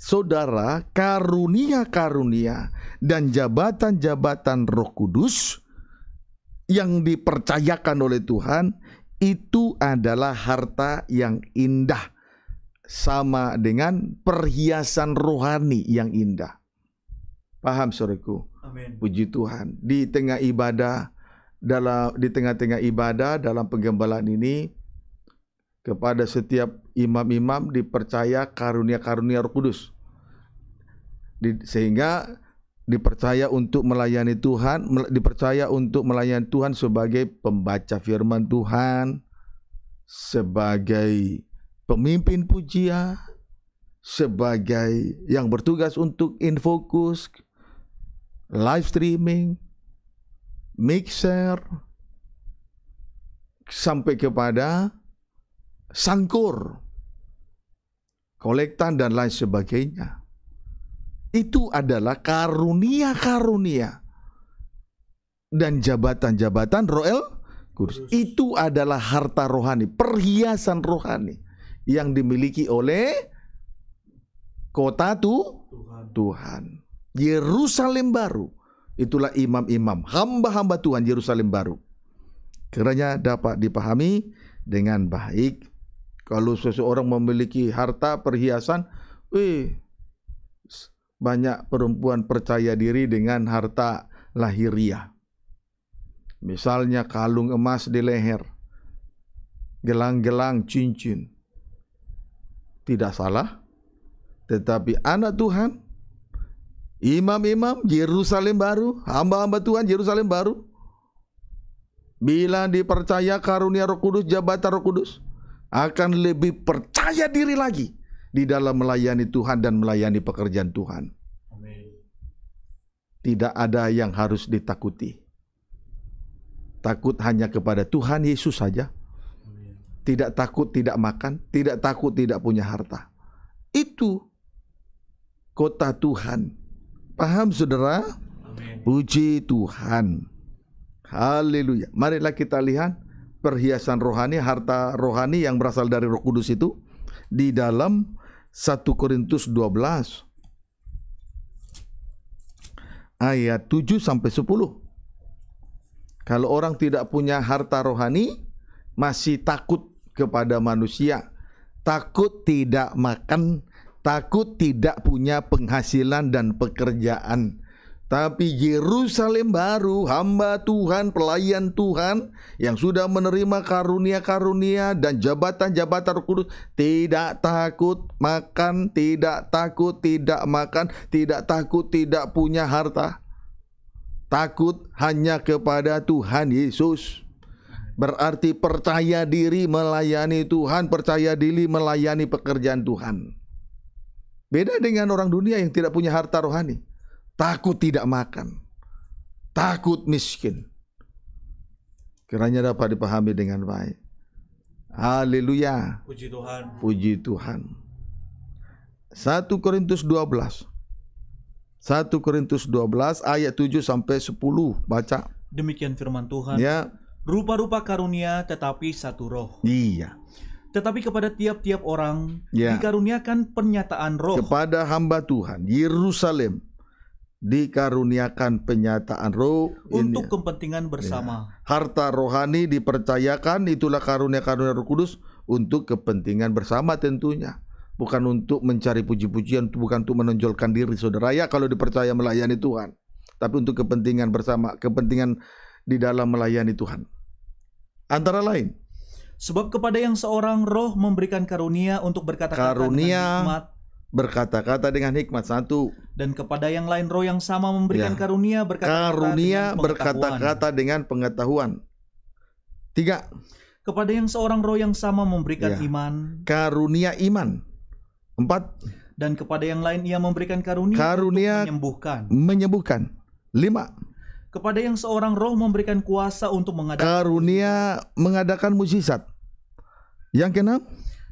saudara karunia-karunia dan jabatan-jabatan Roh Kudus yang dipercayakan oleh Tuhan itu adalah harta yang indah sama dengan perhiasan rohani yang indah. Paham suriku? Amin. Puji Tuhan. Di tengah ibadah dalam di tengah-tengah ibadah dalam penggembalaan ini kepada setiap imam-imam dipercaya karunia-karunia Roh Kudus. Di, sehingga dipercaya untuk melayani Tuhan, dipercaya untuk melayani Tuhan sebagai pembaca firman Tuhan, sebagai pemimpin pujian, sebagai yang bertugas untuk infokus, live streaming, mixer sampai kepada sangkur, kolektan dan lain sebagainya. Itu adalah karunia-karunia dan jabatan-jabatan roel kudus. Itu adalah harta rohani, perhiasan rohani yang dimiliki oleh kota tu Tuhan. Tuhan. Yerusalem baru. Itulah imam-imam, hamba-hamba Tuhan Yerusalem baru. Kiranya dapat dipahami dengan baik kalau seseorang memiliki harta perhiasan, wih, banyak perempuan percaya diri dengan harta lahiriah. Misalnya kalung emas di leher, gelang-gelang cincin. Tidak salah. Tetapi anak Tuhan, imam-imam Yerusalem baru, hamba-hamba Tuhan Yerusalem baru, bila dipercaya karunia Roh Kudus, jabatan Roh Kudus, akan lebih percaya diri lagi di dalam melayani Tuhan dan melayani pekerjaan Tuhan. Tidak ada yang harus ditakuti. Takut hanya kepada Tuhan Yesus saja. Tidak takut tidak makan, tidak takut tidak punya harta. Itu kota Tuhan. Paham saudara? Puji Tuhan. Haleluya. Marilah kita lihat perhiasan rohani, harta rohani yang berasal dari Roh Kudus itu di dalam 1 Korintus 12 ayat 7 sampai 10. Kalau orang tidak punya harta rohani masih takut kepada manusia, takut tidak makan, takut tidak punya penghasilan dan pekerjaan. Tapi Yerusalem baru, hamba Tuhan, pelayan Tuhan yang sudah menerima karunia-karunia dan jabatan-jabatan kudus, tidak takut makan, tidak takut tidak makan, tidak takut tidak punya harta. Takut hanya kepada Tuhan Yesus. Berarti percaya diri melayani Tuhan, percaya diri melayani pekerjaan Tuhan. Beda dengan orang dunia yang tidak punya harta rohani takut tidak makan, takut miskin. Kiranya dapat dipahami dengan baik. Haleluya. Puji Tuhan. Puji Tuhan. 1 Korintus 12. 1 Korintus 12 ayat 7 sampai 10 baca. Demikian firman Tuhan. Ya. Rupa-rupa karunia tetapi satu roh. Iya. Tetapi kepada tiap-tiap orang ya. dikaruniakan pernyataan roh. Kepada hamba Tuhan Yerusalem dikaruniakan penyataan roh untuk kepentingan bersama. Ya. Harta rohani dipercayakan itulah karunia-karunia Roh Kudus untuk kepentingan bersama tentunya. Bukan untuk mencari puji-pujian, bukan untuk menonjolkan diri saudara ya kalau dipercaya melayani Tuhan, tapi untuk kepentingan bersama, kepentingan di dalam melayani Tuhan. Antara lain, sebab kepada yang seorang roh memberikan karunia untuk berkata-kata karunia, dengan hikmat, berkata-kata dengan hikmat satu dan kepada yang lain roh yang sama memberikan ya. karunia berkata-kata karunia berkata-kata dengan pengetahuan tiga kepada yang seorang roh yang sama memberikan ya. iman karunia iman empat dan kepada yang lain ia memberikan karunia, karunia menyembuhkan menyembuhkan lima kepada yang seorang roh memberikan kuasa untuk mengadakan karunia mengadakan mujizat yang keenam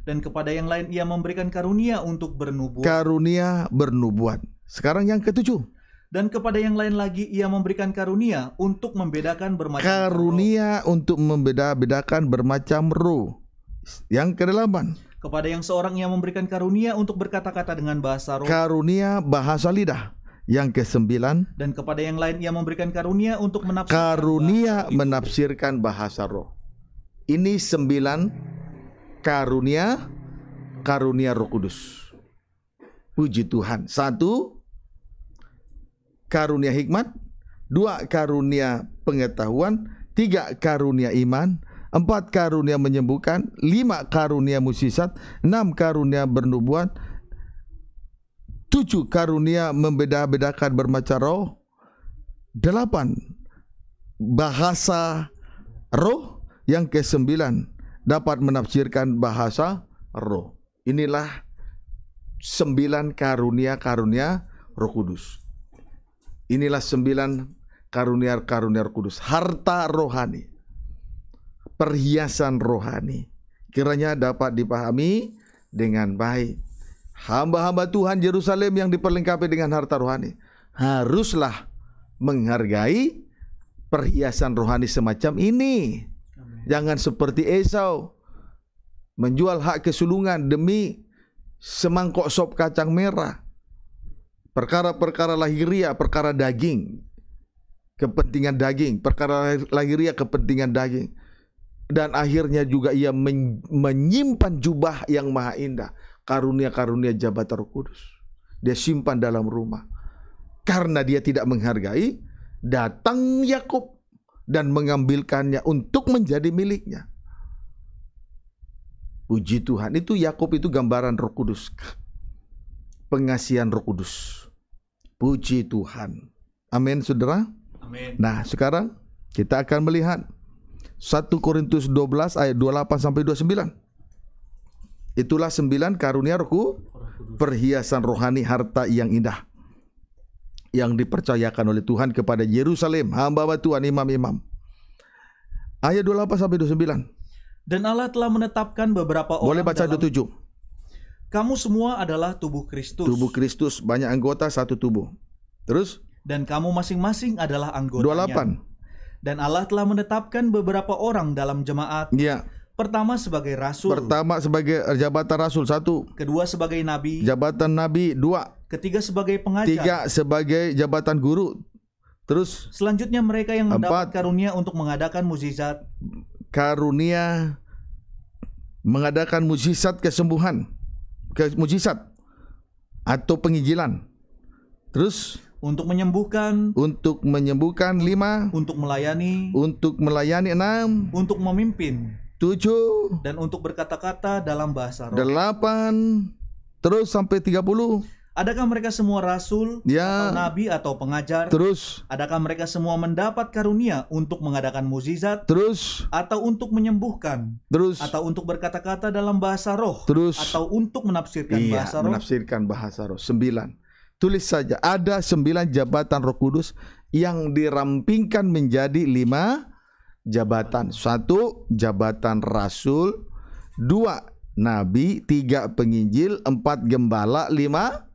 dan kepada yang lain ia memberikan karunia untuk bernubuat. Karunia bernubuat. Sekarang yang ketujuh. Dan kepada yang lain lagi ia memberikan karunia untuk membedakan bermacam karunia roh. untuk membeda-bedakan bermacam roh. Yang kedelapan. Kepada yang seorang ia memberikan karunia untuk berkata-kata dengan bahasa roh. Karunia bahasa lidah. Yang kesembilan Dan kepada yang lain ia memberikan karunia untuk menafsirkan Karunia bahasa menafsirkan bahasa roh Ini sembilan karunia karunia Roh Kudus. Puji Tuhan. Satu karunia hikmat, dua karunia pengetahuan, tiga karunia iman, empat karunia menyembuhkan, lima karunia musisat, enam karunia bernubuat, tujuh karunia membeda-bedakan bermacam roh, delapan bahasa roh, yang kesembilan dapat menafsirkan bahasa roh. Inilah sembilan karunia-karunia roh kudus. Inilah sembilan karunia-karunia roh kudus. Harta rohani. Perhiasan rohani. Kiranya dapat dipahami dengan baik. Hamba-hamba Tuhan Yerusalem yang diperlengkapi dengan harta rohani. Haruslah menghargai perhiasan rohani semacam ini. Jangan seperti Esau menjual hak kesulungan demi semangkok sop kacang merah. Perkara-perkara lahiria, perkara daging, kepentingan daging, perkara lahiria kepentingan daging. Dan akhirnya juga ia menyimpan jubah yang maha indah, karunia-karunia jabatan Roh Kudus. Dia simpan dalam rumah. Karena dia tidak menghargai, datang Yakub dan mengambilkannya untuk menjadi miliknya. Puji Tuhan, itu Yakub itu gambaran Roh Kudus. Pengasihan Roh Kudus. Puji Tuhan. Amin, Saudara. Amin. Nah, sekarang kita akan melihat 1 Korintus 12 ayat 28 sampai 29. Itulah sembilan karunia roku, perhiasan rohani harta yang indah yang dipercayakan oleh Tuhan kepada Yerusalem, hamba-hamba Tuhan, imam-imam. Ayat 28 sampai 29. Dan Allah telah menetapkan beberapa orang Boleh baca dalam... 27. Kamu semua adalah tubuh Kristus. Tubuh Kristus banyak anggota satu tubuh. Terus? Dan kamu masing-masing adalah anggota. 28. Dan Allah telah menetapkan beberapa orang dalam jemaat. Iya. Pertama sebagai rasul. Pertama sebagai jabatan rasul satu. Kedua sebagai nabi. Jabatan nabi dua. Ketiga sebagai pengajar. Tiga sebagai jabatan guru. Terus selanjutnya mereka yang mendapat karunia untuk mengadakan mujizat Karunia mengadakan mujizat kesembuhan, ke mujizat atau penginjilan. Terus untuk menyembuhkan untuk menyembuhkan lima untuk melayani untuk melayani enam untuk memimpin tujuh dan untuk berkata-kata dalam bahasa roh delapan terus sampai tiga puluh Adakah mereka semua rasul, ya. atau nabi, atau pengajar? Terus, adakah mereka semua mendapat karunia untuk mengadakan mukjizat? Terus, atau untuk menyembuhkan? Terus, atau untuk berkata-kata dalam bahasa roh? Terus, atau untuk menafsirkan iya, bahasa roh? Menafsirkan bahasa roh. Sembilan. Tulis saja. Ada sembilan jabatan Roh Kudus yang dirampingkan menjadi lima jabatan. Satu, jabatan rasul. Dua, nabi. Tiga, penginjil. Empat, gembala. Lima,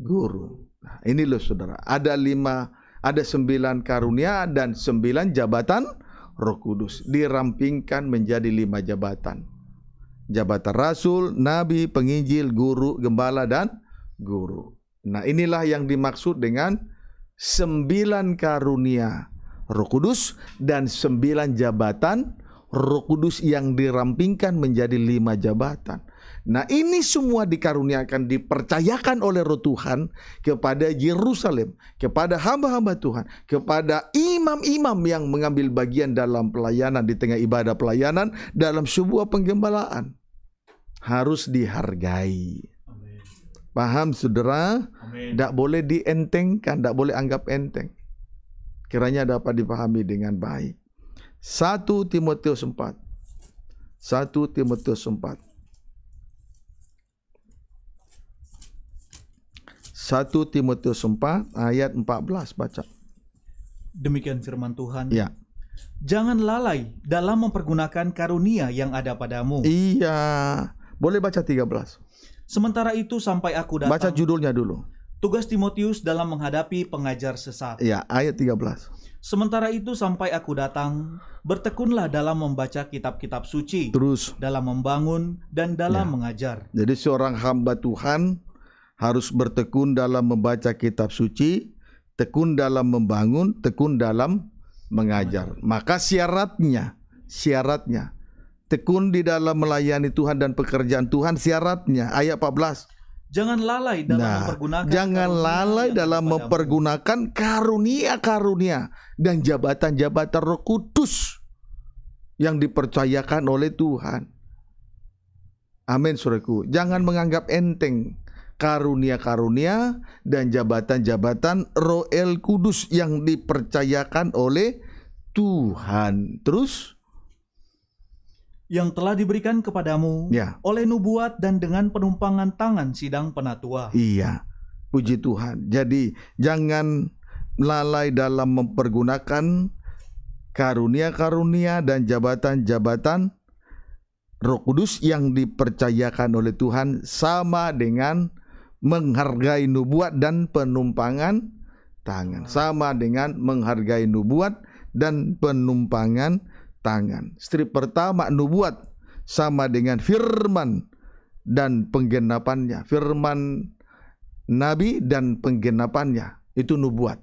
guru. Nah, ini loh saudara, ada lima, ada sembilan karunia dan sembilan jabatan roh kudus. Dirampingkan menjadi lima jabatan. Jabatan rasul, nabi, penginjil, guru, gembala, dan guru. Nah inilah yang dimaksud dengan sembilan karunia roh kudus dan sembilan jabatan roh kudus yang dirampingkan menjadi lima jabatan. Nah ini semua dikaruniakan, dipercayakan oleh roh Tuhan kepada Yerusalem, kepada hamba-hamba Tuhan, kepada imam-imam yang mengambil bagian dalam pelayanan, di tengah ibadah pelayanan, dalam sebuah penggembalaan. Harus dihargai. Paham saudara? Tidak boleh dientengkan, tidak boleh anggap enteng. Kiranya dapat dipahami dengan baik. 1 Timotius 4. 1 Timotius 4 1 Timotius 4 ayat 14 baca. Demikian firman Tuhan. Ya. Jangan lalai dalam mempergunakan karunia yang ada padamu. Iya. Boleh baca 13. Sementara itu sampai aku datang. Baca judulnya dulu. Tugas Timotius dalam menghadapi pengajar sesat. Iya, ayat 13. Sementara itu sampai aku datang, bertekunlah dalam membaca kitab-kitab suci. Terus. Dalam membangun dan dalam ya. mengajar. Jadi seorang hamba Tuhan harus bertekun dalam membaca kitab suci, tekun dalam membangun, tekun dalam mengajar. Maka syaratnya, syaratnya tekun di dalam melayani Tuhan dan pekerjaan Tuhan syaratnya ayat 14. Jangan lalai dalam nah, mempergunakan jangan lalai dalam mempergunakan karunia-karunia dan jabatan-jabatan Roh Kudus yang dipercayakan oleh Tuhan. Amin, Saudaraku. Jangan menganggap enteng karunia-karunia dan jabatan-jabatan Roh El Kudus yang dipercayakan oleh Tuhan. Terus yang telah diberikan kepadamu ya. oleh nubuat dan dengan penumpangan tangan sidang penatua. Iya. Puji Tuhan. Jadi jangan lalai dalam mempergunakan karunia-karunia dan jabatan-jabatan Roh Kudus yang dipercayakan oleh Tuhan sama dengan menghargai nubuat dan penumpangan tangan. Ah. Sama dengan menghargai nubuat dan penumpangan tangan. Strip pertama nubuat sama dengan firman dan penggenapannya. Firman nabi dan penggenapannya itu nubuat.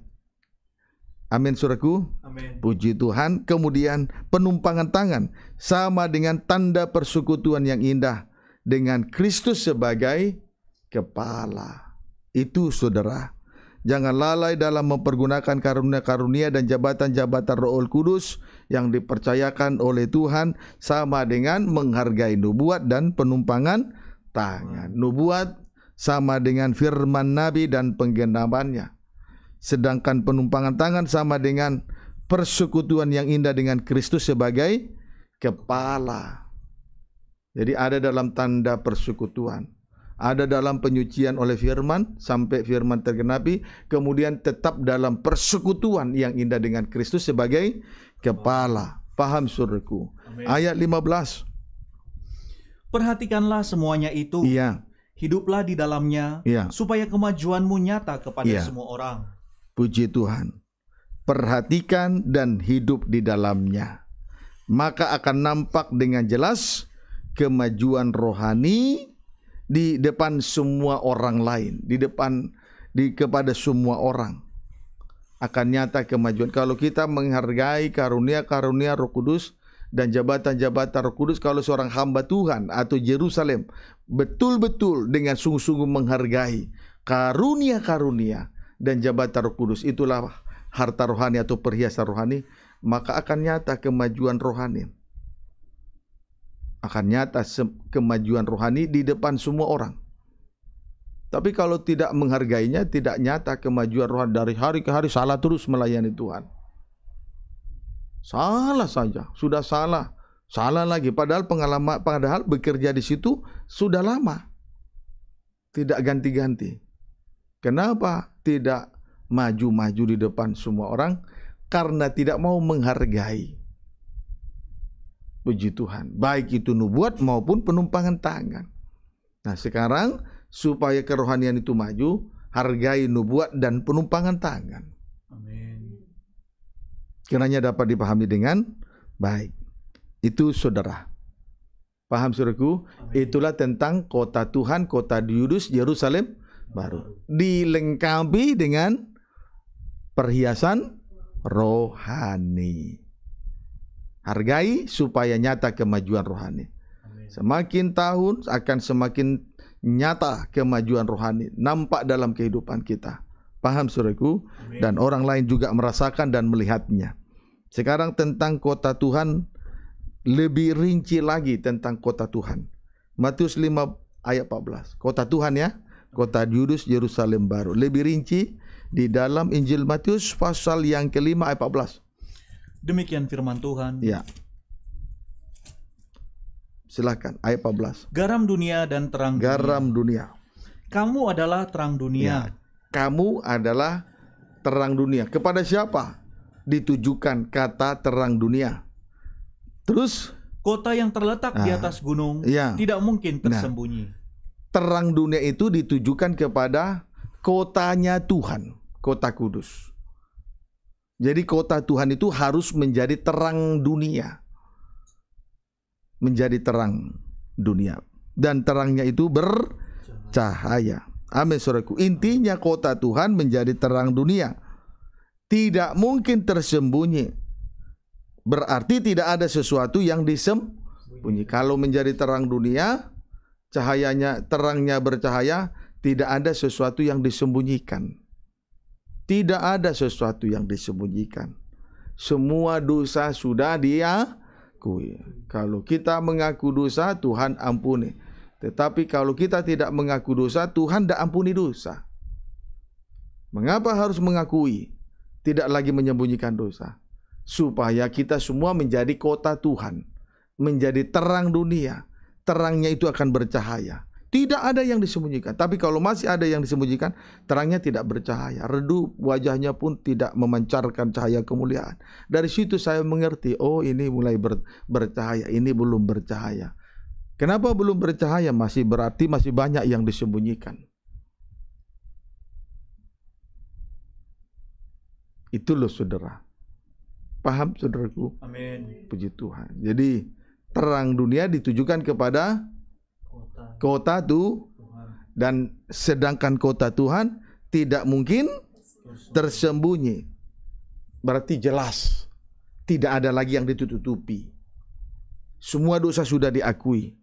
Amin suraku. Amin. Puji Tuhan. Kemudian penumpangan tangan sama dengan tanda persekutuan yang indah dengan Kristus sebagai kepala. Itu saudara, jangan lalai dalam mempergunakan karunia-karunia dan jabatan-jabatan Roh Kudus yang dipercayakan oleh Tuhan sama dengan menghargai nubuat dan penumpangan tangan. Hmm. Nubuat sama dengan firman nabi dan penggenapannya. Sedangkan penumpangan tangan sama dengan persekutuan yang indah dengan Kristus sebagai kepala. Jadi ada dalam tanda persekutuan ada dalam penyucian oleh firman sampai firman tergenapi, kemudian tetap dalam persekutuan yang indah dengan Kristus sebagai kepala. Paham surku. Ayat 15. Perhatikanlah semuanya itu. Iya. Hiduplah di dalamnya iya. supaya kemajuanmu nyata kepada iya. semua orang. Puji Tuhan. Perhatikan dan hidup di dalamnya. Maka akan nampak dengan jelas kemajuan rohani di depan semua orang lain, di depan di kepada semua orang akan nyata kemajuan. Kalau kita menghargai karunia-karunia Roh Kudus dan jabatan-jabatan Roh Kudus, kalau seorang hamba Tuhan atau Yerusalem betul-betul dengan sungguh-sungguh menghargai karunia-karunia dan jabatan Roh Kudus, itulah harta rohani atau perhiasan rohani, maka akan nyata kemajuan rohani akan nyata kemajuan rohani di depan semua orang. Tapi kalau tidak menghargainya, tidak nyata kemajuan rohani dari hari ke hari salah terus melayani Tuhan. Salah saja, sudah salah, salah lagi. Padahal pengalaman, padahal bekerja di situ sudah lama, tidak ganti-ganti. Kenapa tidak maju-maju di depan semua orang? Karena tidak mau menghargai. Puji Tuhan. Baik itu nubuat maupun penumpangan tangan. Nah sekarang supaya kerohanian itu maju, hargai nubuat dan penumpangan tangan. Amin. Kiranya dapat dipahami dengan baik. Itu saudara. Paham suruhku? Itulah tentang kota Tuhan, kota Yudus, Yerusalem baru. Dilengkapi dengan perhiasan rohani. Hargai supaya nyata kemajuan rohani. Semakin tahun akan semakin nyata kemajuan rohani, nampak dalam kehidupan kita. Paham suraku? Dan orang lain juga merasakan dan melihatnya. Sekarang tentang kota Tuhan lebih rinci lagi tentang kota Tuhan. Matius 5 ayat 14. Kota Tuhan ya, kota Judus Yerusalem baru. Lebih rinci di dalam Injil Matius pasal yang kelima ayat 14. Demikian firman Tuhan. Ya. Silakan ayat 14. Garam dunia dan terang Garam dunia. Kamu adalah terang dunia. Ya. Kamu adalah terang dunia. Kepada siapa ditujukan kata terang dunia? Terus kota yang terletak nah. di ah, atas gunung ya. tidak mungkin nah, tersembunyi. Nah, terang dunia itu ditujukan kepada kotanya Tuhan, kota kudus. Jadi kota Tuhan itu harus menjadi terang dunia. Menjadi terang dunia. Dan terangnya itu bercahaya. Amin saudaraku. Intinya kota Tuhan menjadi terang dunia. Tidak mungkin tersembunyi. Berarti tidak ada sesuatu yang disembunyi. Kalau menjadi terang dunia, cahayanya terangnya bercahaya, tidak ada sesuatu yang disembunyikan. Tidak ada sesuatu yang disembunyikan. Semua dosa sudah diakui. Kalau kita mengaku dosa, Tuhan ampuni. Tetapi kalau kita tidak mengaku dosa, Tuhan tidak ampuni dosa. Mengapa harus mengakui? Tidak lagi menyembunyikan dosa. Supaya kita semua menjadi kota Tuhan. Menjadi terang dunia. Terangnya itu akan bercahaya tidak ada yang disembunyikan. Tapi kalau masih ada yang disembunyikan, terangnya tidak bercahaya. Redup wajahnya pun tidak memancarkan cahaya kemuliaan. Dari situ saya mengerti, oh ini mulai ber, bercahaya, ini belum bercahaya. Kenapa belum bercahaya? Masih berarti masih banyak yang disembunyikan. Itu loh saudara. Paham saudaraku? Amin. Puji Tuhan. Jadi terang dunia ditujukan kepada kota tu dan sedangkan kota Tuhan tidak mungkin tersembunyi. Berarti jelas tidak ada lagi yang ditutupi. Semua dosa sudah diakui.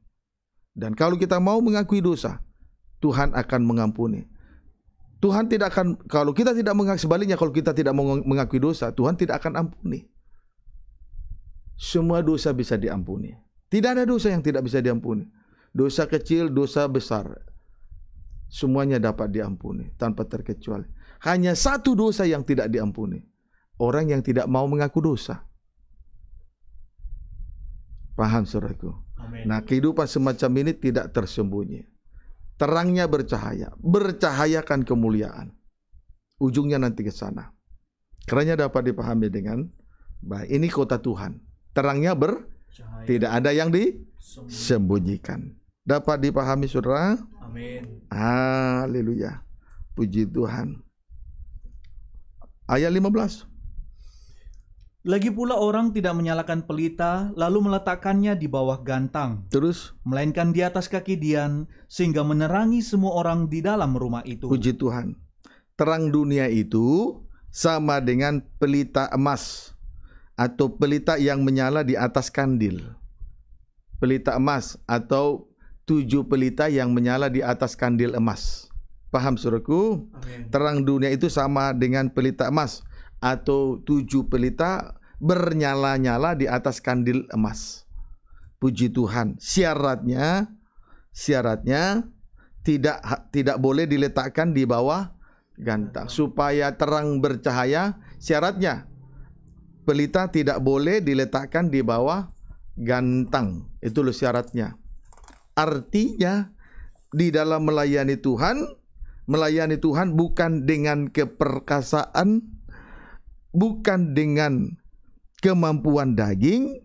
Dan kalau kita mau mengakui dosa, Tuhan akan mengampuni. Tuhan tidak akan kalau kita tidak mengakui sebaliknya kalau kita tidak mengakui dosa, Tuhan tidak akan ampuni. Semua dosa bisa diampuni. Tidak ada dosa yang tidak bisa diampuni dosa kecil, dosa besar. Semuanya dapat diampuni tanpa terkecuali. Hanya satu dosa yang tidak diampuni. Orang yang tidak mau mengaku dosa. Paham saudaraku? Nah, kehidupan semacam ini tidak tersembunyi. Terangnya bercahaya, bercahayakan kemuliaan. Ujungnya nanti ke sana. Kerennya dapat dipahami dengan baik. Ini kota Tuhan. Terangnya ber Cahaya. tidak ada yang disembunyikan. Dapat dipahami saudara? Amin. Haleluya. Puji Tuhan. Ayat 15. Lagi pula orang tidak menyalakan pelita lalu meletakkannya di bawah gantang. Terus? Melainkan di atas kaki Dian sehingga menerangi semua orang di dalam rumah itu. Puji Tuhan. Terang dunia itu sama dengan pelita emas atau pelita yang menyala di atas kandil. Pelita emas atau tujuh pelita yang menyala di atas kandil emas. Paham suruhku? Amin. Terang dunia itu sama dengan pelita emas atau tujuh pelita bernyala-nyala di atas kandil emas. Puji Tuhan. Syaratnya syaratnya tidak tidak boleh diletakkan di bawah gantang supaya terang bercahaya. Syaratnya pelita tidak boleh diletakkan di bawah gantang. Itu loh syaratnya. Artinya di dalam melayani Tuhan, melayani Tuhan bukan dengan keperkasaan, bukan dengan kemampuan daging,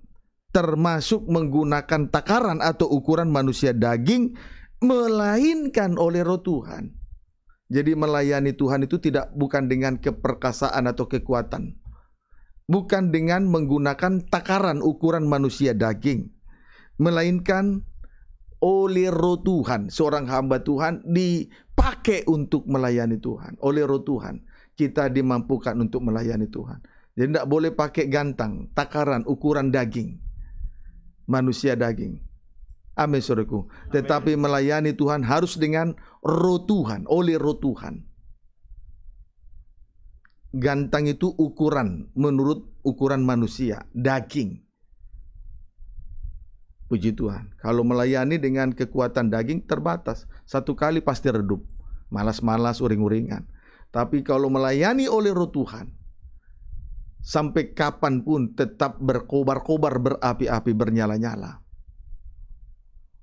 termasuk menggunakan takaran atau ukuran manusia daging, melainkan oleh roh Tuhan. Jadi melayani Tuhan itu tidak bukan dengan keperkasaan atau kekuatan. Bukan dengan menggunakan takaran ukuran manusia daging. Melainkan oleh roh Tuhan, seorang hamba Tuhan dipakai untuk melayani Tuhan. Oleh roh Tuhan, kita dimampukan untuk melayani Tuhan. Jadi tidak boleh pakai gantang, takaran, ukuran daging. Manusia daging. Amin saudaraku. Tetapi melayani Tuhan harus dengan roh Tuhan, oleh roh Tuhan. Gantang itu ukuran menurut ukuran manusia, daging. Puji Tuhan. Kalau melayani dengan kekuatan daging terbatas. Satu kali pasti redup. Malas-malas, uring-uringan. Tapi kalau melayani oleh roh Tuhan. Sampai kapanpun tetap berkobar-kobar, berapi-api, bernyala-nyala.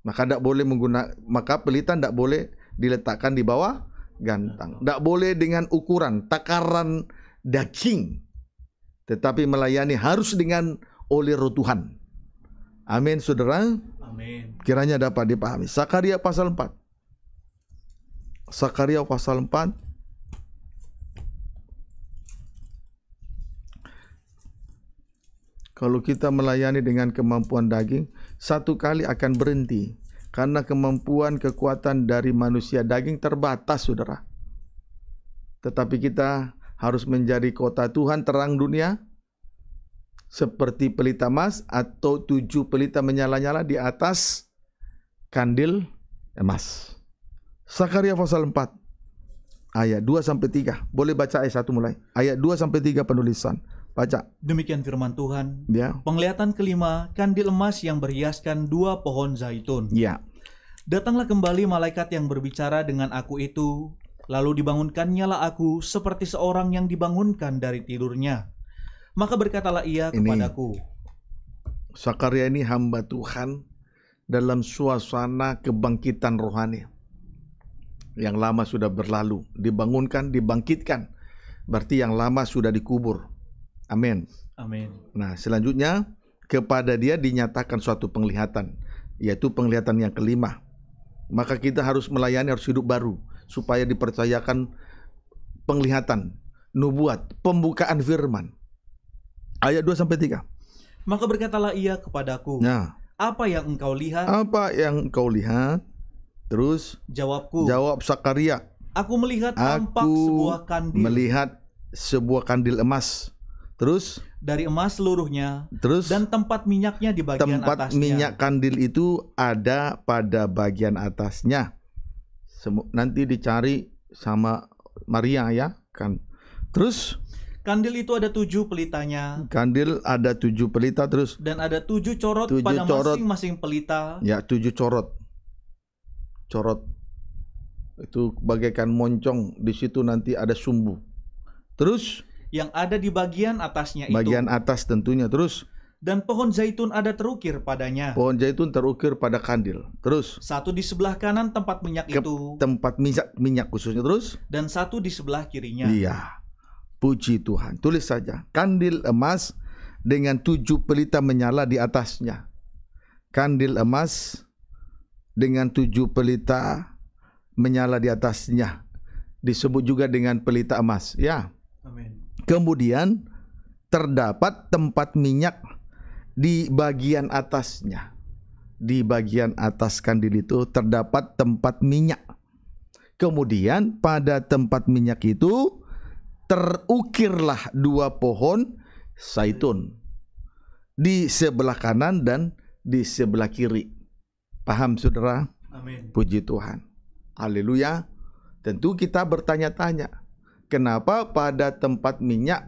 Maka tidak boleh menggunakan, maka pelita tidak boleh diletakkan di bawah gantang. Tidak boleh dengan ukuran, takaran daging. Tetapi melayani harus dengan oleh roh Tuhan. Amin, saudara. Amin. Kiranya dapat dipahami. Sakaria pasal 4. Sakaria pasal 4. Kalau kita melayani dengan kemampuan daging, satu kali akan berhenti. Karena kemampuan kekuatan dari manusia daging terbatas, saudara. Tetapi kita harus menjadi kota Tuhan terang dunia, seperti pelita emas atau tujuh pelita menyala-nyala di atas kandil emas. Eh, Sakaria pasal 4 ayat 2 sampai 3. Boleh baca ayat 1 mulai. Ayat 2 sampai 3 penulisan. Baca. Demikian firman Tuhan. Ya. Penglihatan kelima, kandil emas yang berhiaskan dua pohon zaitun. Ya. Datanglah kembali malaikat yang berbicara dengan aku itu, lalu dibangunkannya lah aku seperti seorang yang dibangunkan dari tidurnya maka berkatalah ia kepadaku. Sakaria ini hamba Tuhan dalam suasana kebangkitan rohani. Yang lama sudah berlalu, dibangunkan, dibangkitkan. Berarti yang lama sudah dikubur. Amin. Amin. Nah, selanjutnya kepada dia dinyatakan suatu penglihatan, yaitu penglihatan yang kelima. Maka kita harus melayani harus hidup baru supaya dipercayakan penglihatan, nubuat, pembukaan firman. Ayat 2 sampai 3. Maka berkatalah ia kepadaku, nah, "Apa yang engkau lihat?" Apa yang engkau lihat? Terus jawabku. Jawab Sakaria. Aku melihat tampak aku sebuah kandil. Melihat sebuah kandil emas. Terus dari emas seluruhnya. Terus dan tempat minyaknya di bagian tempat atasnya. Tempat minyak kandil itu ada pada bagian atasnya. Nanti dicari sama Maria ya kan. Terus Kandil itu ada tujuh pelitanya. Kandil ada tujuh pelita terus. Dan ada tujuh corot tujuh pada masing-masing pelita. Ya, tujuh corot. Corot itu bagaikan moncong di situ nanti ada sumbu. Terus yang ada di bagian atasnya bagian itu. Bagian atas tentunya terus. Dan pohon zaitun ada terukir padanya. Pohon zaitun terukir pada kandil. Terus. Satu di sebelah kanan tempat minyak Ke, itu. Tempat minyak minyak khususnya terus. Dan satu di sebelah kirinya. Iya. Puji Tuhan. Tulis saja, kandil emas dengan tujuh pelita menyala di atasnya. Kandil emas dengan tujuh pelita menyala di atasnya. Disebut juga dengan pelita emas. Ya. Amin. Kemudian terdapat tempat minyak di bagian atasnya. Di bagian atas kandil itu terdapat tempat minyak. Kemudian pada tempat minyak itu terukirlah dua pohon zaitun di sebelah kanan dan di sebelah kiri. Paham saudara? Amin. Puji Tuhan. Haleluya. Tentu kita bertanya-tanya, kenapa pada tempat minyak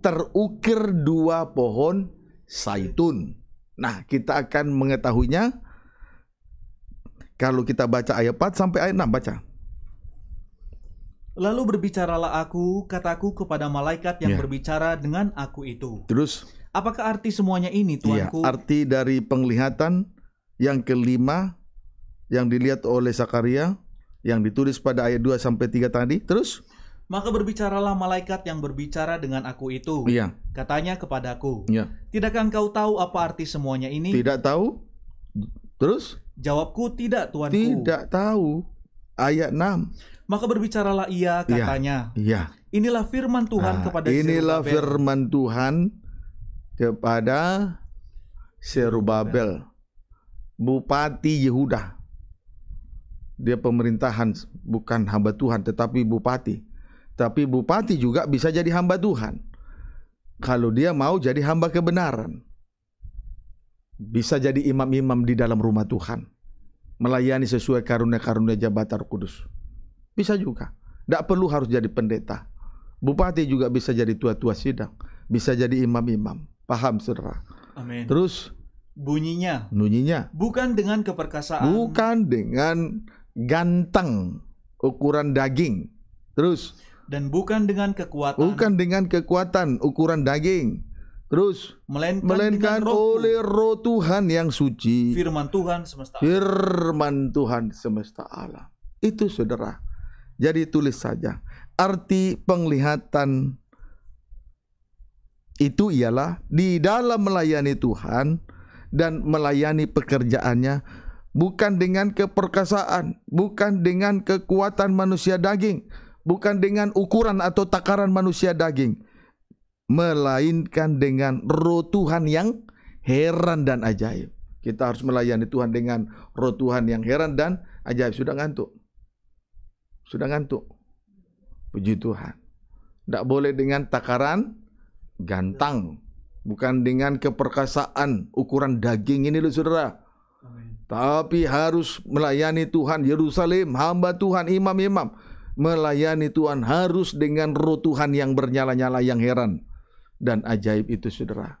terukir dua pohon zaitun? Nah, kita akan mengetahuinya kalau kita baca ayat 4 sampai ayat 6 baca. Lalu berbicaralah aku, kataku kepada malaikat yang yeah. berbicara dengan aku itu. Terus? Apakah arti semuanya ini, iya, tuanku? Yeah, arti dari penglihatan yang kelima yang dilihat oleh Sakaria yang ditulis pada ayat 2 sampai 3 tadi. Terus? Maka berbicaralah malaikat yang berbicara dengan aku itu. Iya. Katanya kepadaku. Iya. Tidakkah engkau tahu apa arti semuanya ini? Tidak tahu. Terus? Jawabku tidak, Tuanku. Tidak tahu. Ayat 6. Maka berbicaralah ia iya, katanya. ya, Ya. Inilah firman Tuhan nah, kepada Inilah Zerubabel. firman Tuhan kepada Serubabel, bupati Yehuda. Dia pemerintahan bukan hamba Tuhan tetapi bupati. Tapi bupati juga bisa jadi hamba Tuhan. Kalau dia mau jadi hamba kebenaran. Bisa jadi imam-imam di dalam rumah Tuhan. Melayani sesuai karunia-karunia jabatan kudus. Bisa juga. Tidak perlu harus jadi pendeta. Bupati juga bisa jadi tua-tua sidang. Bisa jadi imam-imam. Paham saudara? Amin. Terus? Bunyinya. Bunyinya. Bukan dengan keperkasaan. Bukan dengan ganteng ukuran daging. Terus? Dan bukan dengan kekuatan. Bukan dengan kekuatan ukuran daging. Terus melainkan, melainkan roh oleh roh Tuhan yang suci. Firman Tuhan semesta Allah. Firman Tuhan semesta alam. Itu saudara. Jadi tulis saja. Arti penglihatan itu ialah di dalam melayani Tuhan dan melayani pekerjaannya bukan dengan keperkasaan, bukan dengan kekuatan manusia daging, bukan dengan ukuran atau takaran manusia daging, melainkan dengan roh Tuhan yang heran dan ajaib. Kita harus melayani Tuhan dengan roh Tuhan yang heran dan ajaib. Sudah ngantuk. Sudah ngantuk. Puji Tuhan. Tidak boleh dengan takaran gantang. Bukan dengan keperkasaan ukuran daging ini loh saudara. Tapi harus melayani Tuhan Yerusalem, hamba Tuhan, imam-imam. Melayani Tuhan harus dengan roh Tuhan yang bernyala-nyala yang heran. Dan ajaib itu saudara.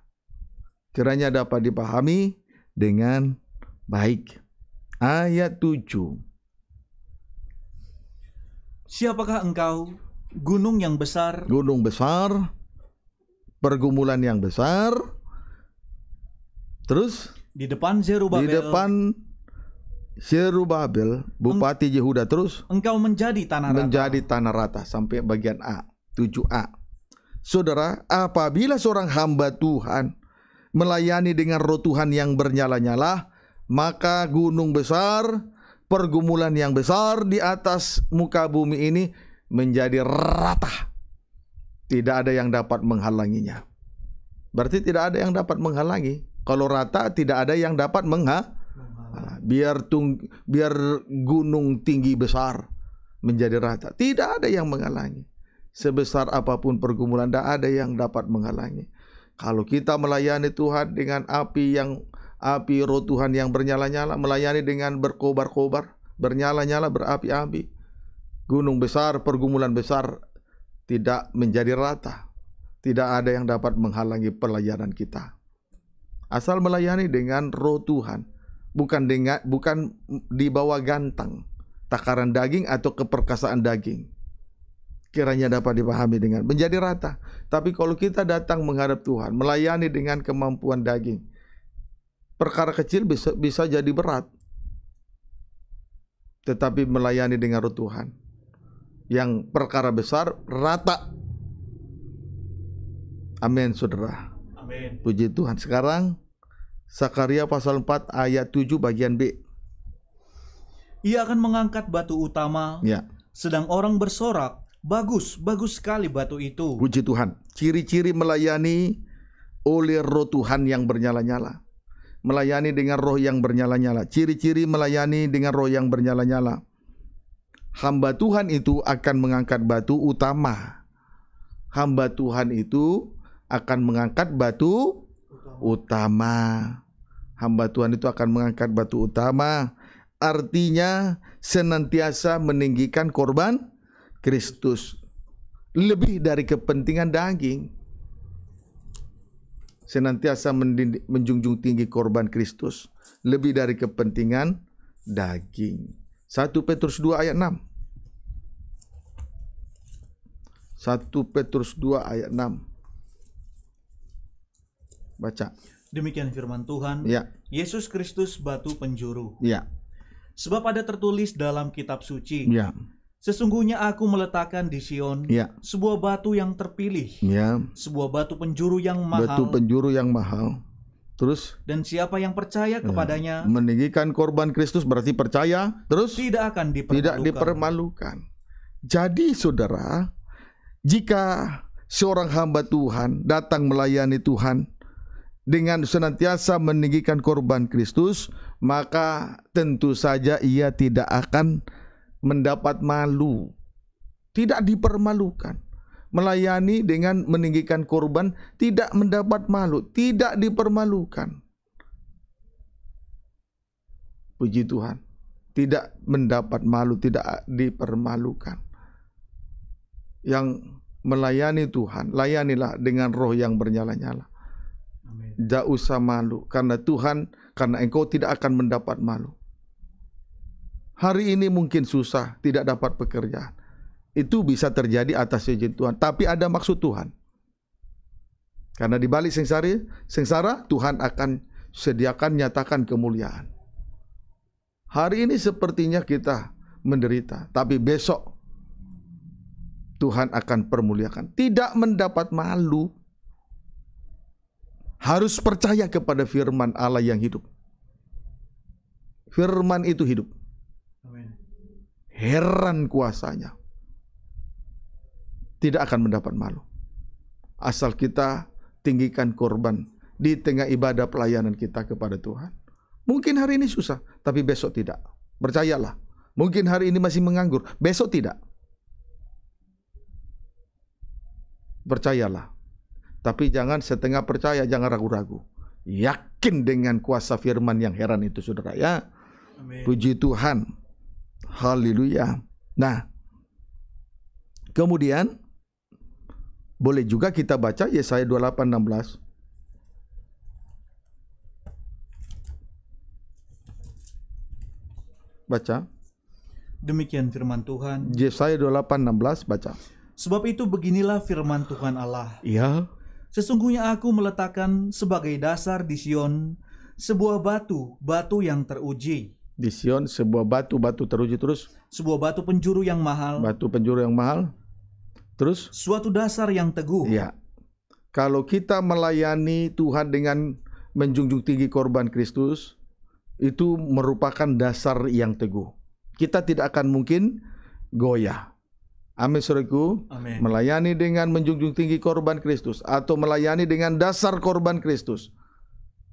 Kiranya dapat dipahami dengan baik. Ayat 7. Siapakah engkau, gunung yang besar? Gunung besar, pergumulan yang besar. Terus di depan Zerubabel. Di depan Zerubabel, Bupati Yehuda terus engkau menjadi tanah rata. Menjadi tanah rata sampai bagian A, 7A. Saudara, apabila seorang hamba Tuhan melayani dengan roh Tuhan yang bernyala-nyala, maka gunung besar pergumulan yang besar di atas muka bumi ini menjadi rata. Tidak ada yang dapat menghalanginya. Berarti tidak ada yang dapat menghalangi. Kalau rata tidak ada yang dapat mengha. Ah, biar tung biar gunung tinggi besar menjadi rata, tidak ada yang menghalangi. Sebesar apapun pergumulan, tidak ada yang dapat menghalangi. Kalau kita melayani Tuhan dengan api yang api roh Tuhan yang bernyala-nyala, melayani dengan berkobar-kobar, bernyala-nyala, berapi-api. Gunung besar, pergumulan besar tidak menjadi rata. Tidak ada yang dapat menghalangi pelayanan kita. Asal melayani dengan roh Tuhan, bukan dengan bukan di bawah gantang, takaran daging atau keperkasaan daging. Kiranya dapat dipahami dengan menjadi rata. Tapi kalau kita datang menghadap Tuhan, melayani dengan kemampuan daging, perkara kecil bisa bisa jadi berat. Tetapi melayani dengan Tuhan. Yang perkara besar rata. Amin, Saudara. Amin. Puji Tuhan. Sekarang Sakaria pasal 4 ayat 7 bagian B. Ia akan mengangkat batu utama. Ya. Sedang orang bersorak, bagus, bagus sekali batu itu. Puji Tuhan. Ciri-ciri melayani oleh roh Tuhan yang bernyala-nyala melayani dengan roh yang bernyala-nyala. Ciri-ciri melayani dengan roh yang bernyala-nyala. Hamba Tuhan itu akan mengangkat batu utama. Hamba Tuhan itu akan mengangkat batu utama. Hamba Tuhan itu akan mengangkat batu utama. Artinya senantiasa meninggikan korban Kristus lebih dari kepentingan daging senantiasa menjunjung tinggi korban Kristus lebih dari kepentingan daging. 1 Petrus 2 ayat 6. 1 Petrus 2 ayat 6. Baca. Demikian firman Tuhan. Ya. Yesus Kristus batu penjuru. Ya. Sebab ada tertulis dalam kitab suci. Ya Sesungguhnya aku meletakkan di Sion ya. sebuah batu yang terpilih, ya. sebuah batu penjuru yang mahal. Batu penjuru yang mahal. Terus? Dan siapa yang percaya ya. kepadanya? Meninggikan korban Kristus berarti percaya. Terus? Tidak akan dipermalukan. Tidak dipermalukan. Jadi saudara, jika seorang hamba Tuhan datang melayani Tuhan dengan senantiasa meninggikan korban Kristus, maka tentu saja ia tidak akan mendapat malu, tidak dipermalukan, melayani dengan meninggikan korban, tidak mendapat malu, tidak dipermalukan. Puji Tuhan, tidak mendapat malu, tidak dipermalukan. Yang melayani Tuhan, layanilah dengan roh yang bernyala-nyala. Tidak usah malu, karena Tuhan, karena engkau tidak akan mendapat malu. Hari ini mungkin susah, tidak dapat pekerjaan. Itu bisa terjadi atas izin Tuhan, tapi ada maksud Tuhan. Karena di balik sengsara, sengsara Tuhan akan sediakan nyatakan kemuliaan. Hari ini sepertinya kita menderita, tapi besok Tuhan akan permuliakan. Tidak mendapat malu. Harus percaya kepada firman Allah yang hidup. Firman itu hidup heran kuasanya. Tidak akan mendapat malu. Asal kita tinggikan korban di tengah ibadah pelayanan kita kepada Tuhan. Mungkin hari ini susah, tapi besok tidak. Percayalah. Mungkin hari ini masih menganggur, besok tidak. Percayalah. Tapi jangan setengah percaya, jangan ragu-ragu. Yakin dengan kuasa firman yang heran itu saudara ya. Amin. Puji Tuhan. Haleluya. Nah, kemudian boleh juga kita baca Yesaya 28:16. Baca. Demikian firman Tuhan. Yesaya 28:16 baca. Sebab itu beginilah firman Tuhan Allah. Iya. Sesungguhnya aku meletakkan sebagai dasar di Sion sebuah batu, batu yang teruji di Sion sebuah batu batu teruji terus sebuah batu penjuru yang mahal batu penjuru yang mahal terus suatu dasar yang teguh ya kalau kita melayani Tuhan dengan menjunjung tinggi korban Kristus itu merupakan dasar yang teguh kita tidak akan mungkin goyah Amin saudaraku. Melayani dengan menjunjung tinggi korban Kristus atau melayani dengan dasar korban Kristus.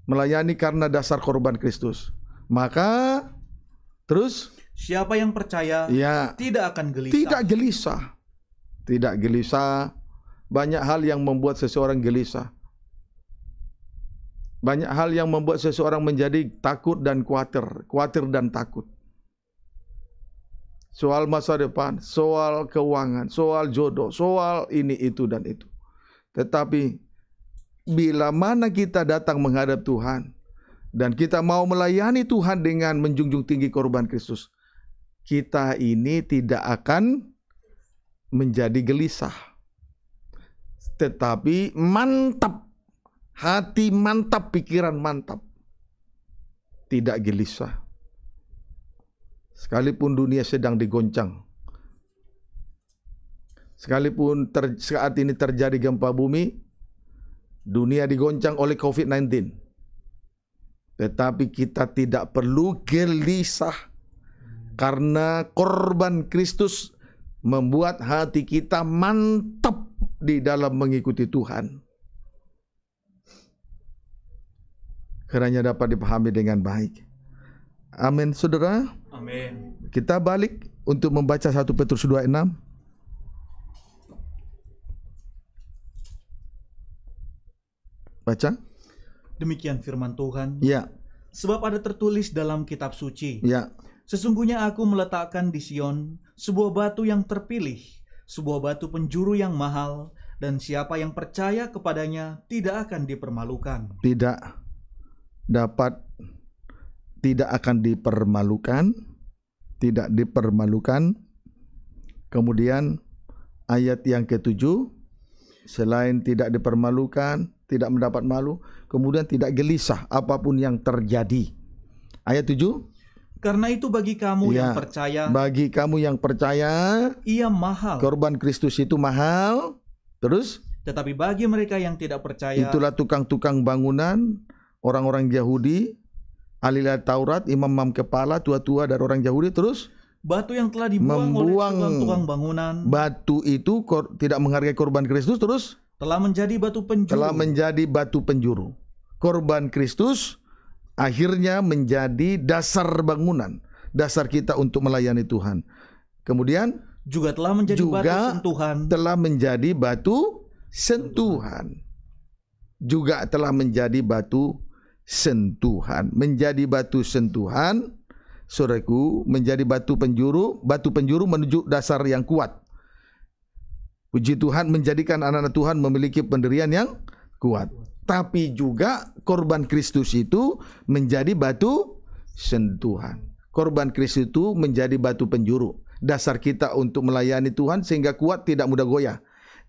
Melayani karena dasar korban Kristus. Maka Terus siapa yang percaya ya, tidak akan gelisah. Tidak gelisah. Tidak gelisah. Banyak hal yang membuat seseorang gelisah. Banyak hal yang membuat seseorang menjadi takut dan khawatir, khawatir dan takut. Soal masa depan, soal keuangan, soal jodoh, soal ini itu dan itu. Tetapi bila mana kita datang menghadap Tuhan, dan kita mau melayani Tuhan dengan menjunjung tinggi korban Kristus, kita ini tidak akan menjadi gelisah. Tetapi mantap, hati mantap, pikiran mantap. Tidak gelisah. Sekalipun dunia sedang digoncang. Sekalipun ter, saat ini terjadi gempa bumi, dunia digoncang oleh COVID-19. Tetapi kita tidak perlu gelisah karena korban Kristus membuat hati kita mantap di dalam mengikuti Tuhan. Kiranya dapat dipahami dengan baik. Amin, saudara. Amin. Kita balik untuk membaca 1 Petrus 2 ayat 6. baca Demikian firman Tuhan. Ya. Sebab ada tertulis dalam kitab suci. Ya. Sesungguhnya aku meletakkan di Sion sebuah batu yang terpilih, sebuah batu penjuru yang mahal, dan siapa yang percaya kepadanya tidak akan dipermalukan. Tidak dapat tidak akan dipermalukan, tidak dipermalukan. Kemudian ayat yang ketujuh selain tidak dipermalukan, tidak mendapat malu, kemudian tidak gelisah apapun yang terjadi. Ayat 7 karena itu bagi kamu ya, yang percaya Bagi kamu yang percaya Ia mahal Korban Kristus itu mahal Terus Tetapi bagi mereka yang tidak percaya Itulah tukang-tukang bangunan Orang-orang Yahudi Alilah Taurat, imam-imam kepala, tua-tua dari orang Yahudi Terus Batu yang telah dibuang membuang oleh tukang tukang bangunan Batu itu tidak menghargai korban Kristus Terus Telah menjadi batu penjuru Telah menjadi batu penjuru korban Kristus akhirnya menjadi dasar bangunan, dasar kita untuk melayani Tuhan. Kemudian juga telah menjadi juga batu sentuhan. Telah menjadi batu sentuhan. Juga telah menjadi batu sentuhan, menjadi batu sentuhan, Saudaraku, menjadi batu penjuru, batu penjuru menuju dasar yang kuat. Puji Tuhan menjadikan anak-anak Tuhan memiliki pendirian yang kuat tapi juga korban Kristus itu menjadi batu sentuhan. Korban Kristus itu menjadi batu penjuru. Dasar kita untuk melayani Tuhan sehingga kuat tidak mudah goyah.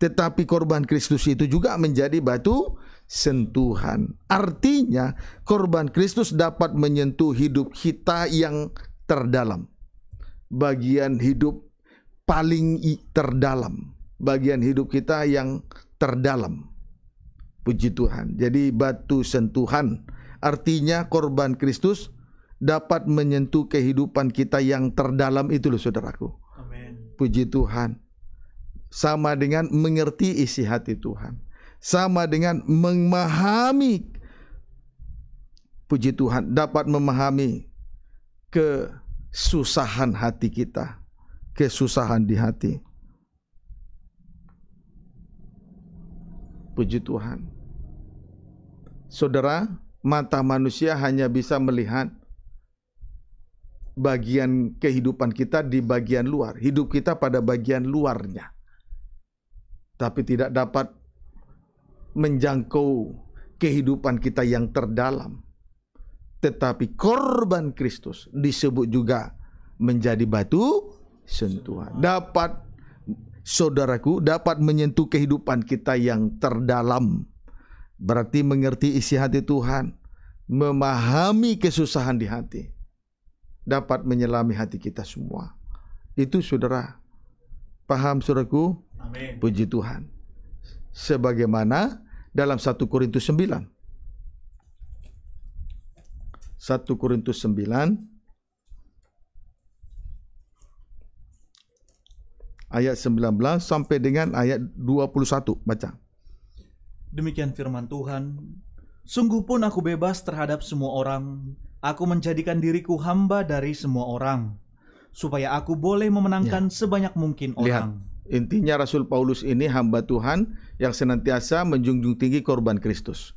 Tetapi korban Kristus itu juga menjadi batu sentuhan. Artinya korban Kristus dapat menyentuh hidup kita yang terdalam. Bagian hidup paling terdalam. Bagian hidup kita yang terdalam Puji Tuhan. Jadi batu sentuhan artinya korban Kristus dapat menyentuh kehidupan kita yang terdalam itu loh saudaraku. Amen. Puji Tuhan. Sama dengan mengerti isi hati Tuhan. Sama dengan memahami puji Tuhan dapat memahami kesusahan hati kita, kesusahan di hati. Puji Tuhan saudara, mata manusia hanya bisa melihat bagian kehidupan kita di bagian luar, hidup kita pada bagian luarnya, tapi tidak dapat menjangkau kehidupan kita yang terdalam. Tetapi korban Kristus disebut juga menjadi batu sentuhan, dapat saudaraku dapat menyentuh kehidupan kita yang terdalam Berarti mengerti isi hati Tuhan, memahami kesusahan di hati, dapat menyelami hati kita semua. Itu saudara, paham saudaraku? Amin. Puji Tuhan. Sebagaimana dalam 1 Korintus 9. 1 Korintus 9 ayat 19 sampai dengan ayat 21 baca. Demikian firman Tuhan. Sungguh pun aku bebas terhadap semua orang. Aku menjadikan diriku hamba dari semua orang, supaya aku boleh memenangkan ya. sebanyak mungkin orang. Lihat, intinya Rasul Paulus ini hamba Tuhan yang senantiasa menjunjung tinggi korban Kristus.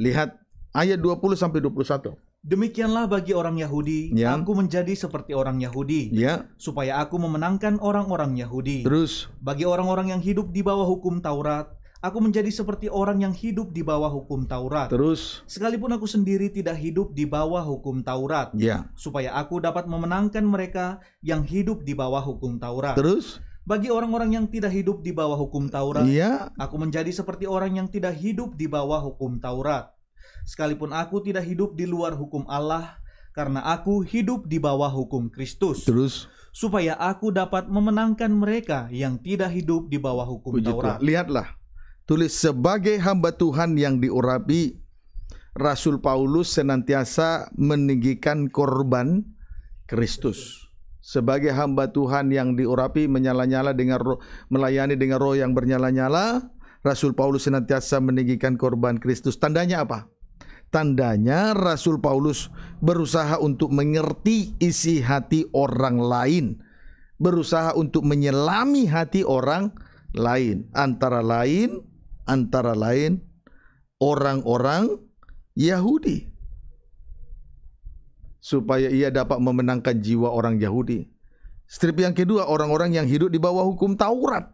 Lihat ayat 20 sampai 21. Demikianlah bagi orang Yahudi, ya. aku menjadi seperti orang Yahudi, ya. supaya aku memenangkan orang-orang Yahudi. Terus, bagi orang-orang yang hidup di bawah hukum Taurat, Aku menjadi seperti orang yang hidup di bawah hukum Taurat. Terus? Sekalipun aku sendiri tidak hidup di bawah hukum Taurat. Ya. Supaya aku dapat memenangkan mereka yang hidup di bawah hukum Taurat. Terus? Bagi orang-orang yang tidak hidup di bawah hukum Taurat, ya. aku menjadi seperti orang yang tidak hidup di bawah hukum Taurat. Sekalipun aku tidak hidup di luar hukum Allah, karena aku hidup di bawah hukum Kristus. Terus? Supaya aku dapat memenangkan mereka yang tidak hidup di bawah hukum Taurat. Lihatlah, tulis sebagai hamba Tuhan yang diurapi Rasul Paulus senantiasa meninggikan korban Kristus sebagai hamba Tuhan yang diurapi menyala-nyala dengan roh, melayani dengan roh yang bernyala-nyala Rasul Paulus senantiasa meninggikan korban Kristus tandanya apa tandanya Rasul Paulus berusaha untuk mengerti isi hati orang lain berusaha untuk menyelami hati orang lain antara lain antara lain orang-orang Yahudi supaya ia dapat memenangkan jiwa orang Yahudi. Strip yang kedua orang-orang yang hidup di bawah hukum Taurat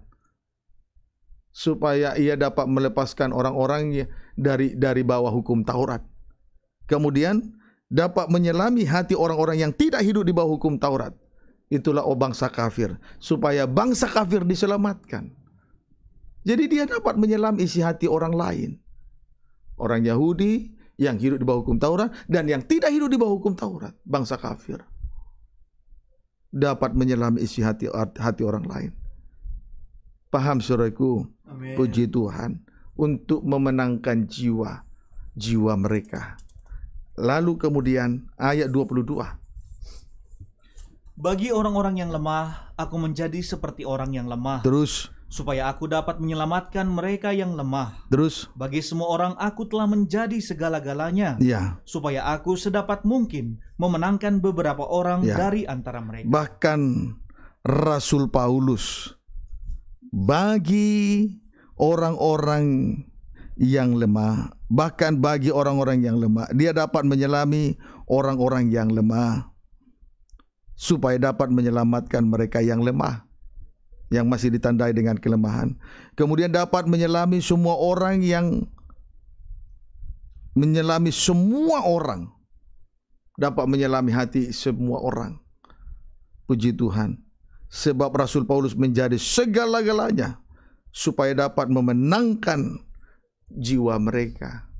supaya ia dapat melepaskan orang orangnya dari dari bawah hukum Taurat. Kemudian dapat menyelami hati orang-orang yang tidak hidup di bawah hukum Taurat. Itulah oh bangsa kafir supaya bangsa kafir diselamatkan. Jadi dia dapat menyelam isi hati orang lain. Orang Yahudi yang hidup di bawah hukum Taurat dan yang tidak hidup di bawah hukum Taurat, bangsa kafir. Dapat menyelam isi hati hati orang lain. Paham saudaraku? Puji Tuhan untuk memenangkan jiwa jiwa mereka. Lalu kemudian ayat 22. Bagi orang-orang yang lemah, aku menjadi seperti orang yang lemah. Terus supaya aku dapat menyelamatkan mereka yang lemah. Terus, bagi semua orang aku telah menjadi segala-galanya, ya. supaya aku sedapat mungkin memenangkan beberapa orang ya. dari antara mereka. Bahkan Rasul Paulus, bagi orang-orang yang lemah, bahkan bagi orang-orang yang lemah, dia dapat menyelami orang-orang yang lemah, supaya dapat menyelamatkan mereka yang lemah yang masih ditandai dengan kelemahan. Kemudian dapat menyelami semua orang yang menyelami semua orang. Dapat menyelami hati semua orang. Puji Tuhan. Sebab Rasul Paulus menjadi segala-galanya supaya dapat memenangkan jiwa mereka.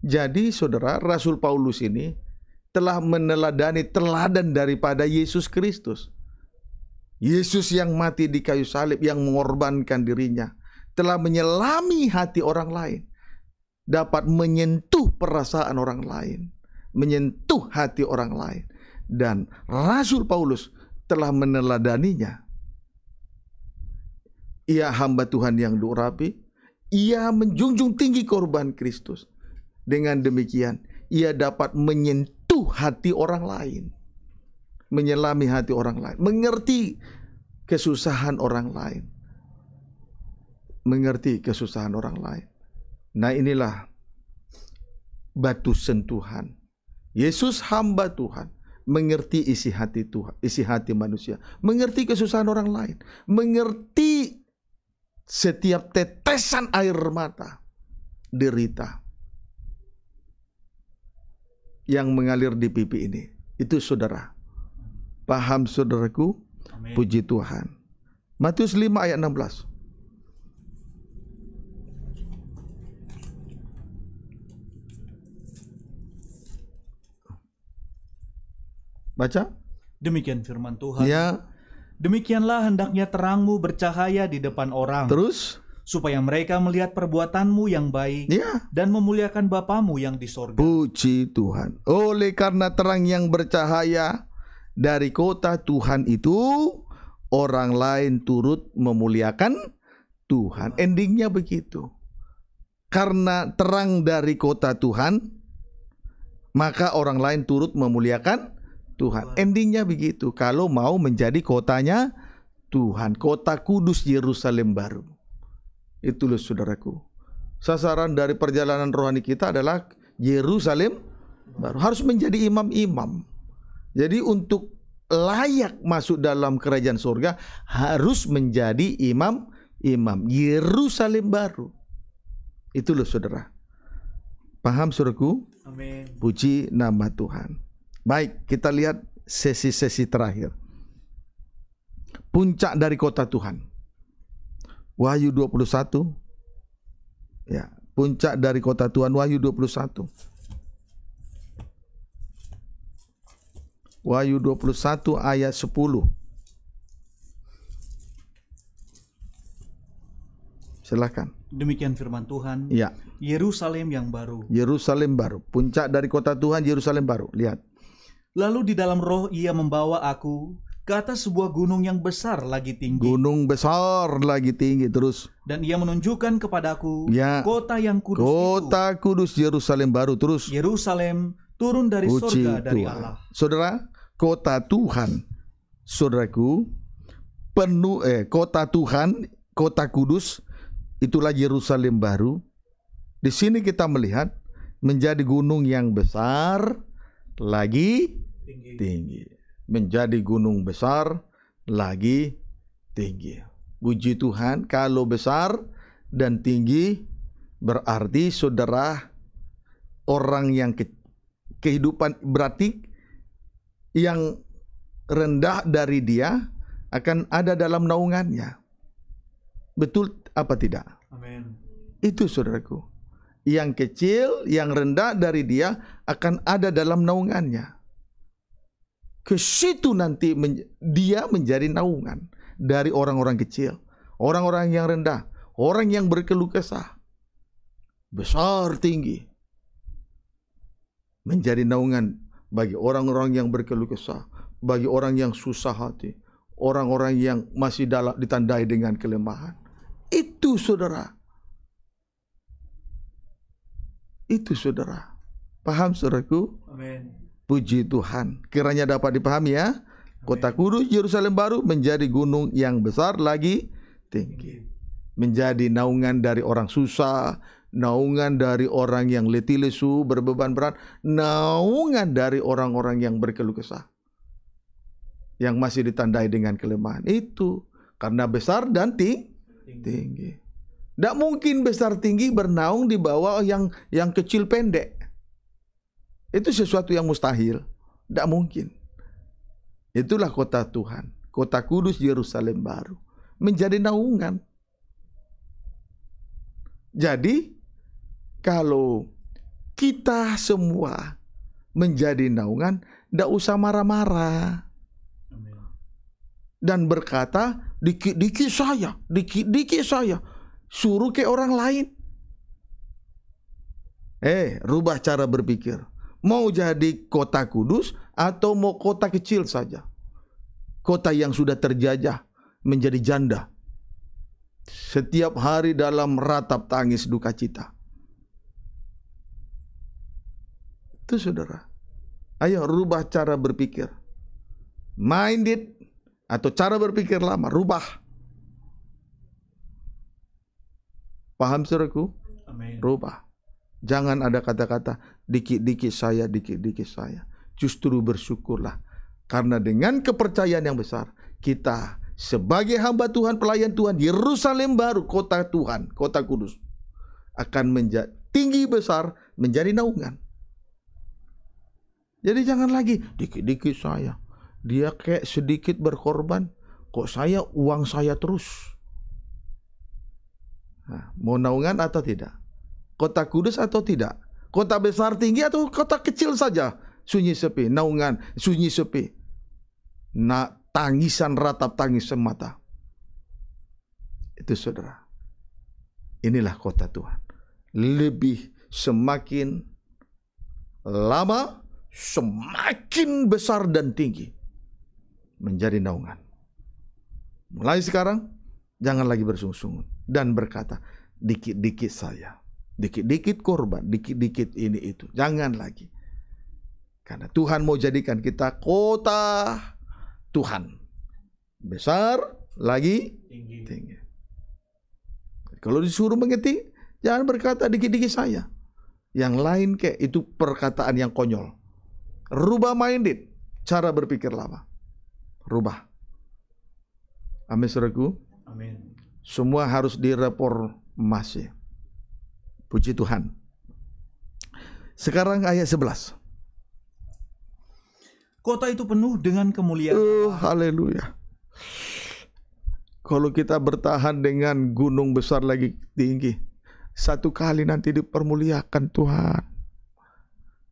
Jadi saudara, Rasul Paulus ini telah meneladani teladan daripada Yesus Kristus. Yesus yang mati di kayu salib yang mengorbankan dirinya telah menyelami hati orang lain, dapat menyentuh perasaan orang lain, menyentuh hati orang lain dan Rasul Paulus telah meneladaninya. Ia hamba Tuhan yang diurapi, ia menjunjung tinggi korban Kristus. Dengan demikian, ia dapat menyentuh hati orang lain menyelami hati orang lain, mengerti kesusahan orang lain. Mengerti kesusahan orang lain. Nah, inilah batu sentuhan. Yesus hamba Tuhan mengerti isi hati Tuhan, isi hati manusia, mengerti kesusahan orang lain, mengerti setiap tetesan air mata derita yang mengalir di pipi ini. Itu saudara, Paham saudaraku? Amin. Puji Tuhan. Matius 5 ayat 16. Baca. Demikian firman Tuhan. Ya. Demikianlah hendaknya terangmu bercahaya di depan orang. Terus? Supaya mereka melihat perbuatanmu yang baik ya. dan memuliakan Bapamu yang di sorga. Puji Tuhan. Oleh karena terang yang bercahaya, dari kota Tuhan itu orang lain turut memuliakan Tuhan. Endingnya begitu. Karena terang dari kota Tuhan, maka orang lain turut memuliakan Tuhan. Endingnya begitu. Kalau mau menjadi kotanya Tuhan, kota kudus Yerusalem baru. Itu loh saudaraku. Sasaran dari perjalanan rohani kita adalah Yerusalem baru. Harus menjadi imam-imam. Jadi untuk layak masuk dalam kerajaan surga harus menjadi imam imam Yerusalem baru. Itu loh saudara. Paham surku? Amin. Puji nama Tuhan. Baik, kita lihat sesi-sesi terakhir. Puncak dari kota Tuhan. Wahyu 21. Ya, puncak dari kota Tuhan Wahyu 21. Wahyu 21 ayat 10. Silakan. Demikian firman Tuhan. Ya. Yerusalem yang baru. Yerusalem baru. Puncak dari kota Tuhan Yerusalem baru. Lihat. Lalu di dalam roh ia membawa aku ke atas sebuah gunung yang besar lagi tinggi. Gunung besar lagi tinggi terus. Dan ia menunjukkan kepadaku ya. kota yang kudus Kota itu. kudus Yerusalem baru terus. Yerusalem turun dari Uci surga dari Allah. Saudara, kota Tuhan, saudaraku, penuh eh kota Tuhan, kota kudus, itulah Yerusalem baru. Di sini kita melihat menjadi gunung yang besar lagi tinggi. tinggi. Menjadi gunung besar lagi tinggi. Puji Tuhan, kalau besar dan tinggi berarti saudara orang yang ke, kehidupan berarti yang rendah dari dia akan ada dalam naungannya. Betul apa tidak? Amin. Itu saudaraku. Yang kecil, yang rendah dari dia akan ada dalam naungannya. Ke situ nanti men dia menjadi naungan dari orang-orang kecil, orang-orang yang rendah, orang yang berkeluh kesah. Besar tinggi menjadi naungan bagi orang-orang yang berkeluh kesah, bagi orang yang susah hati, orang-orang yang masih dalam ditandai dengan kelemahan. Itu saudara. Itu saudara. Paham saudaraku? Amin. Puji Tuhan. Kiranya dapat dipahami ya. Kota kudus Yerusalem baru menjadi gunung yang besar lagi tinggi. Menjadi naungan dari orang susah, naungan dari orang yang letih lesu, berbeban berat, naungan dari orang-orang yang berkeluh kesah. Yang masih ditandai dengan kelemahan itu karena besar dan ting tinggi. Tidak mungkin besar tinggi bernaung di bawah yang yang kecil pendek. Itu sesuatu yang mustahil. Tidak mungkin. Itulah kota Tuhan. Kota kudus Yerusalem baru. Menjadi naungan. Jadi kalau kita semua menjadi naungan, tidak usah marah-marah. Dan berkata, dikit-dikit saya, dikit-dikit saya. Suruh ke orang lain. Eh, rubah cara berpikir. Mau jadi kota kudus atau mau kota kecil saja. Kota yang sudah terjajah menjadi janda. Setiap hari dalam ratap tangis duka cita Itu saudara. Ayo rubah cara berpikir. mind it atau cara berpikir lama, rubah. Paham saudaraku? Rubah. Jangan ada kata-kata dikit-dikit saya, dikit-dikit saya. Justru bersyukurlah karena dengan kepercayaan yang besar kita sebagai hamba Tuhan, pelayan Tuhan, di Yerusalem baru, kota Tuhan, kota kudus akan menjadi tinggi besar menjadi naungan jadi jangan lagi dikit-dikit saya. Dia kayak sedikit berkorban, kok saya uang saya terus. Nah, mau naungan atau tidak? Kota kudus atau tidak? Kota besar tinggi atau kota kecil saja? Sunyi sepi, naungan, sunyi sepi. Nah, tangisan ratap tangis semata. Itu saudara. Inilah kota Tuhan. Lebih semakin lama semakin besar dan tinggi menjadi naungan. Mulai sekarang, jangan lagi bersungut-sungut dan berkata, dikit-dikit saya, dikit-dikit korban, dikit-dikit ini itu. Jangan lagi. Karena Tuhan mau jadikan kita kota Tuhan. Besar lagi tinggi. tinggi. Kalau disuruh mengerti jangan berkata dikit-dikit saya. Yang lain kayak itu perkataan yang konyol. Rubah minded, cara berpikir lama. Rubah. Amin saudaraku. Amin. Semua harus direformasi. Puji Tuhan. Sekarang ayat 11. Kota itu penuh dengan kemuliaan. Oh, haleluya. Kalau kita bertahan dengan gunung besar lagi tinggi, satu kali nanti dipermuliakan Tuhan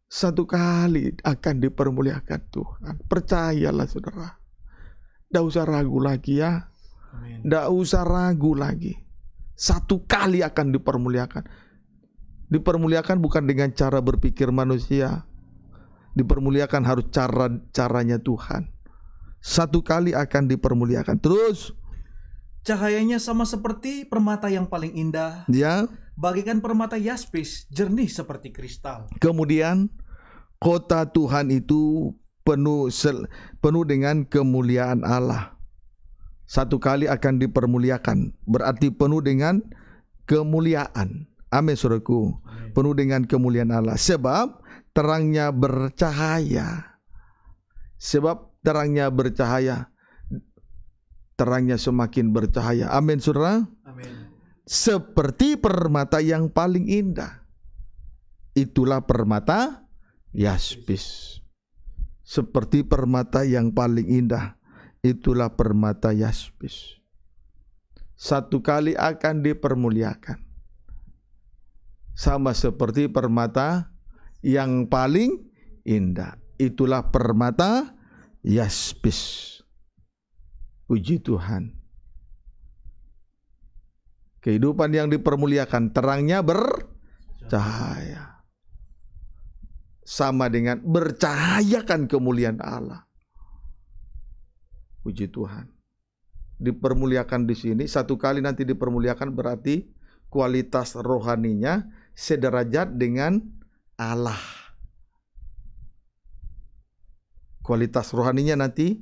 satu kali akan dipermuliakan Tuhan. Percayalah saudara. Tidak usah ragu lagi ya. Tidak usah ragu lagi. Satu kali akan dipermuliakan. Dipermuliakan bukan dengan cara berpikir manusia. Dipermuliakan harus cara caranya Tuhan. Satu kali akan dipermuliakan. Terus. Cahayanya sama seperti permata yang paling indah. Ya bagikan permata yaspis jernih seperti kristal. Kemudian kota Tuhan itu penuh sel, penuh dengan kemuliaan Allah. Satu kali akan dipermuliakan, berarti penuh dengan kemuliaan. Amin Saudaraku. Penuh dengan kemuliaan Allah sebab terangnya bercahaya. Sebab terangnya bercahaya. Terangnya semakin bercahaya. Amin Saudara. Amin seperti permata yang paling indah. Itulah permata yaspis. Seperti permata yang paling indah, itulah permata yaspis. Satu kali akan dipermuliakan. Sama seperti permata yang paling indah. Itulah permata yaspis. Puji Tuhan. Kehidupan yang dipermuliakan terangnya bercahaya. Sama dengan bercahayakan kemuliaan Allah. Puji Tuhan. Dipermuliakan di sini satu kali nanti dipermuliakan berarti kualitas rohaninya sederajat dengan Allah. Kualitas rohaninya nanti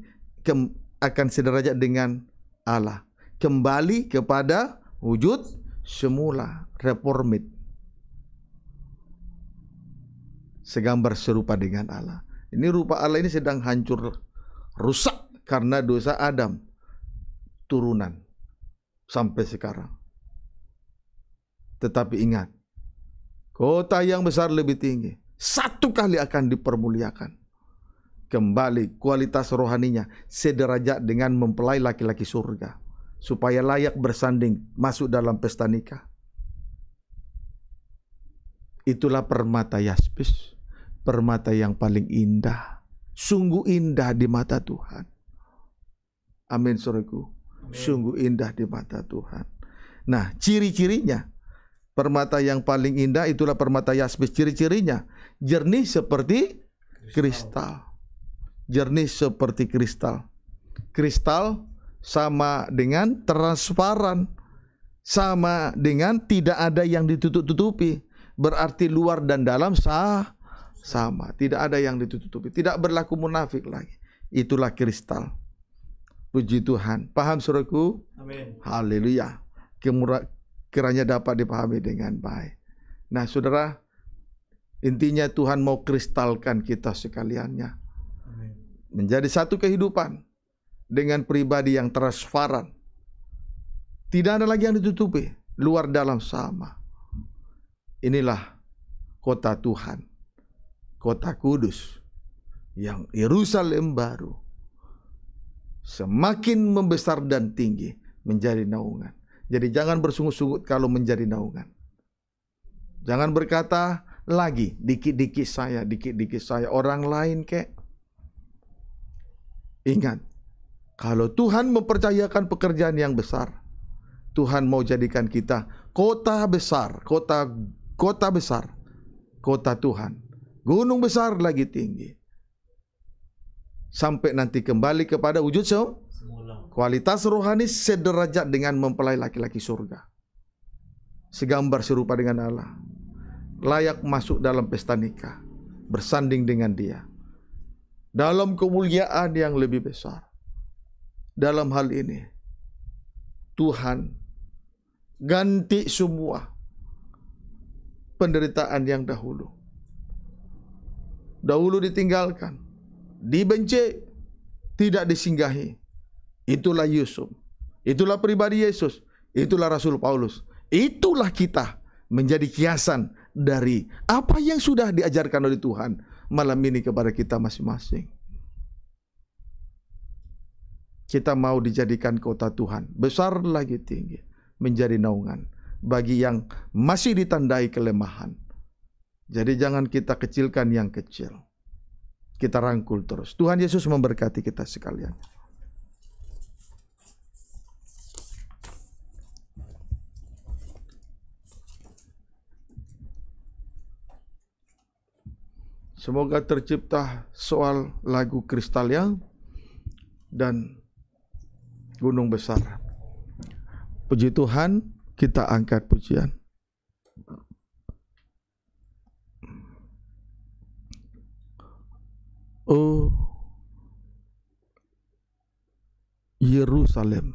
akan sederajat dengan Allah. Kembali kepada wujud semula reformit segambar serupa dengan Allah. Ini rupa Allah ini sedang hancur rusak karena dosa Adam turunan sampai sekarang. Tetapi ingat, kota yang besar lebih tinggi satu kali akan dipermuliakan. Kembali kualitas rohaninya sederajat dengan mempelai laki-laki surga supaya layak bersanding masuk dalam pesta nikah. Itulah permata yaspis, permata yang paling indah, sungguh indah di mata Tuhan. Amin suruhku, sungguh indah di mata Tuhan. Nah, ciri-cirinya permata yang paling indah itulah permata yaspis, ciri-cirinya jernih seperti kristal. kristal. Jernih seperti kristal. Kristal sama dengan transparan, sama dengan tidak ada yang ditutup-tutupi. Berarti luar dan dalam sah sama, tidak ada yang ditutup-tutupi, tidak berlaku munafik lagi. Itulah kristal. Puji Tuhan. Paham suruhku? Amin. Haleluya. Kemura, kiranya dapat dipahami dengan baik. Nah, saudara, intinya Tuhan mau kristalkan kita sekaliannya menjadi satu kehidupan dengan pribadi yang transparan. Tidak ada lagi yang ditutupi, luar dalam sama. Inilah kota Tuhan, kota kudus yang Yerusalem baru semakin membesar dan tinggi menjadi naungan. Jadi jangan bersungut-sungut kalau menjadi naungan. Jangan berkata lagi dikit-dikit saya, dikit-dikit saya orang lain kek. Ingat, kalau Tuhan mempercayakan pekerjaan yang besar, Tuhan mau jadikan kita kota besar, kota kota besar, kota Tuhan. Gunung besar lagi tinggi. Sampai nanti kembali kepada wujud so, kualitas rohani sederajat dengan mempelai laki-laki surga. Segambar serupa dengan Allah. Layak masuk dalam pesta nikah. Bersanding dengan dia. Dalam kemuliaan yang lebih besar dalam hal ini. Tuhan ganti semua penderitaan yang dahulu. Dahulu ditinggalkan, dibenci, tidak disinggahi. Itulah Yusuf. Itulah pribadi Yesus. Itulah Rasul Paulus. Itulah kita menjadi kiasan dari apa yang sudah diajarkan oleh Tuhan malam ini kepada kita masing-masing kita mau dijadikan kota Tuhan. Besar lagi tinggi. Menjadi naungan. Bagi yang masih ditandai kelemahan. Jadi jangan kita kecilkan yang kecil. Kita rangkul terus. Tuhan Yesus memberkati kita sekalian. Semoga tercipta soal lagu kristal yang dan gunung besar. Puji Tuhan, kita angkat pujian. Oh Yerusalem,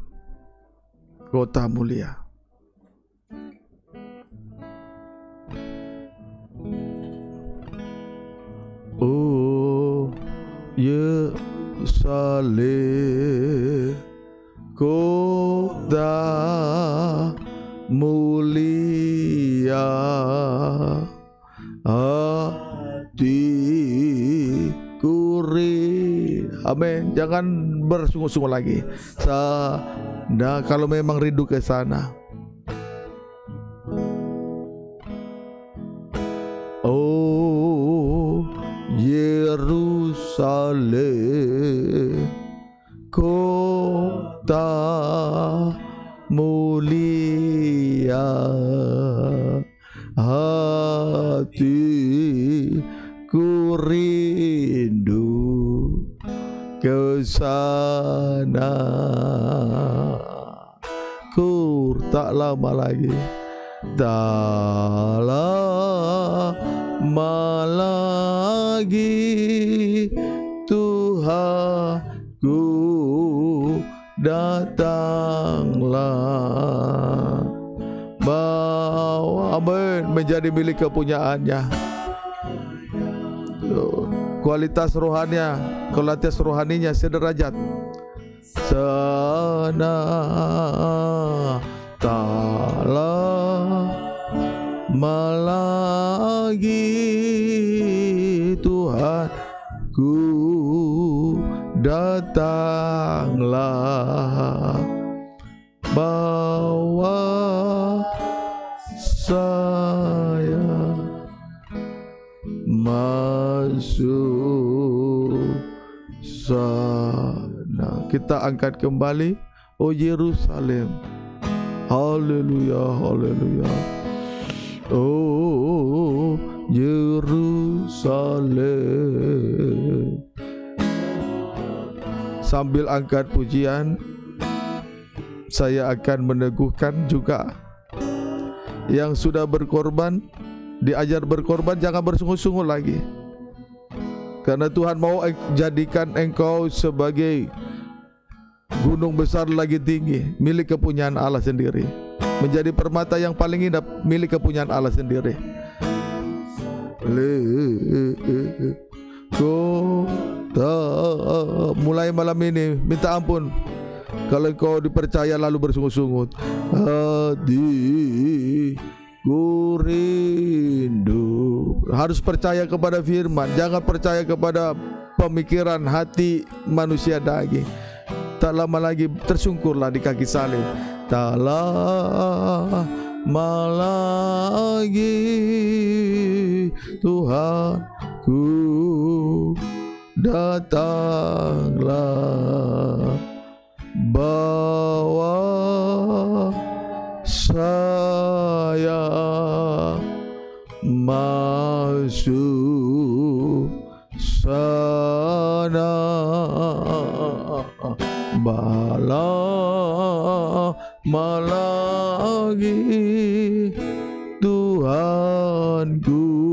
kota mulia. Oh Yerusalem kota mulia hatiku Amin. Jangan bersungguh-sungguh lagi. Nah, kalau memang rindu ke sana. Oh, Yerusalem, kota kita mulia hatiku rindu ke sana kur tak lama lagi tak lama lagi Tuhan datanglah bawa amin menjadi milik kepunyaannya kualitas rohania kualitas rohaninya sederajat sana malagi Tuhan ku datanglah bawa saya masuk sana kita angkat kembali oh Yerusalem haleluya haleluya oh Yerusalem Sambil angkat pujian, saya akan meneguhkan juga yang sudah berkorban diajar berkorban jangan bersungguh-sungguh lagi karena Tuhan mau jadikan engkau sebagai gunung besar lagi tinggi milik kepunyaan Allah sendiri menjadi permata yang paling indah milik kepunyaan Allah sendiri le, Ku mulai malam ini minta ampun kalau kau dipercaya lalu bersungut-sungut hadi ku rindu harus percaya kepada firman jangan percaya kepada pemikiran hati manusia daging tak lama lagi tersungkurlah di kaki salib tak lama lagi Tuhan aku datanglah bawa saya masuk sana malam malagi Tuhanku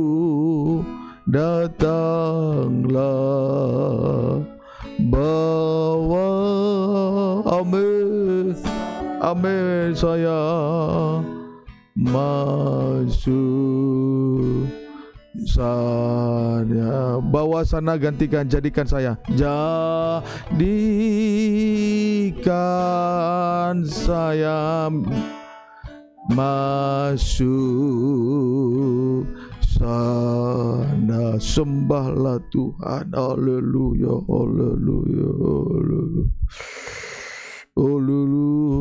datanglah bawa amin amin saya masuk sana bawa sana gantikan jadikan saya jadikan saya masuk sana sembahlah Tuhan haleluya haleluya haleluya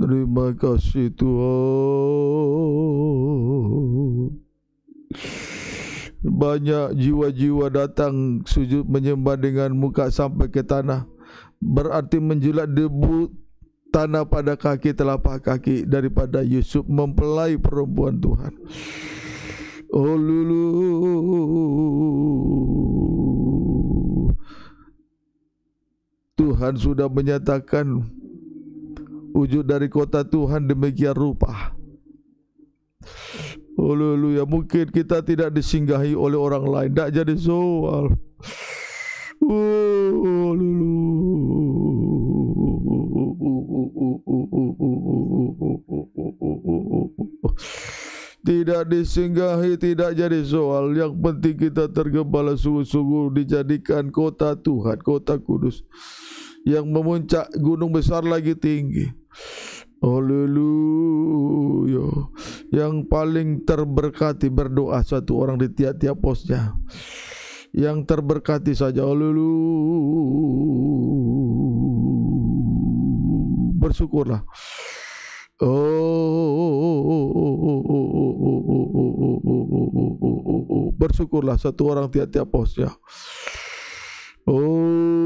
terima kasih Tuhan banyak jiwa-jiwa datang sujud menyembah dengan muka sampai ke tanah berarti menjulat debu tanah pada kaki telapak kaki daripada Yusuf mempelai perempuan Tuhan. Oh lulu. Tuhan sudah menyatakan wujud dari kota Tuhan demikian rupa. Oh lulu ya mungkin kita tidak disinggahi oleh orang lain, tidak jadi soal. Oh lulu. tidak disinggahi, tidak jadi soal. Yang penting kita tergembala sungguh-sungguh dijadikan kota Tuhan, kota kudus. Yang memuncak gunung besar lagi tinggi. Haleluya. Yang paling terberkati berdoa satu orang di tiap-tiap posnya. Yang terberkati saja. Haleluya. Bersyukurlah. Oh, bersyukurlah satu orang tiap-tiap posnya. Oh,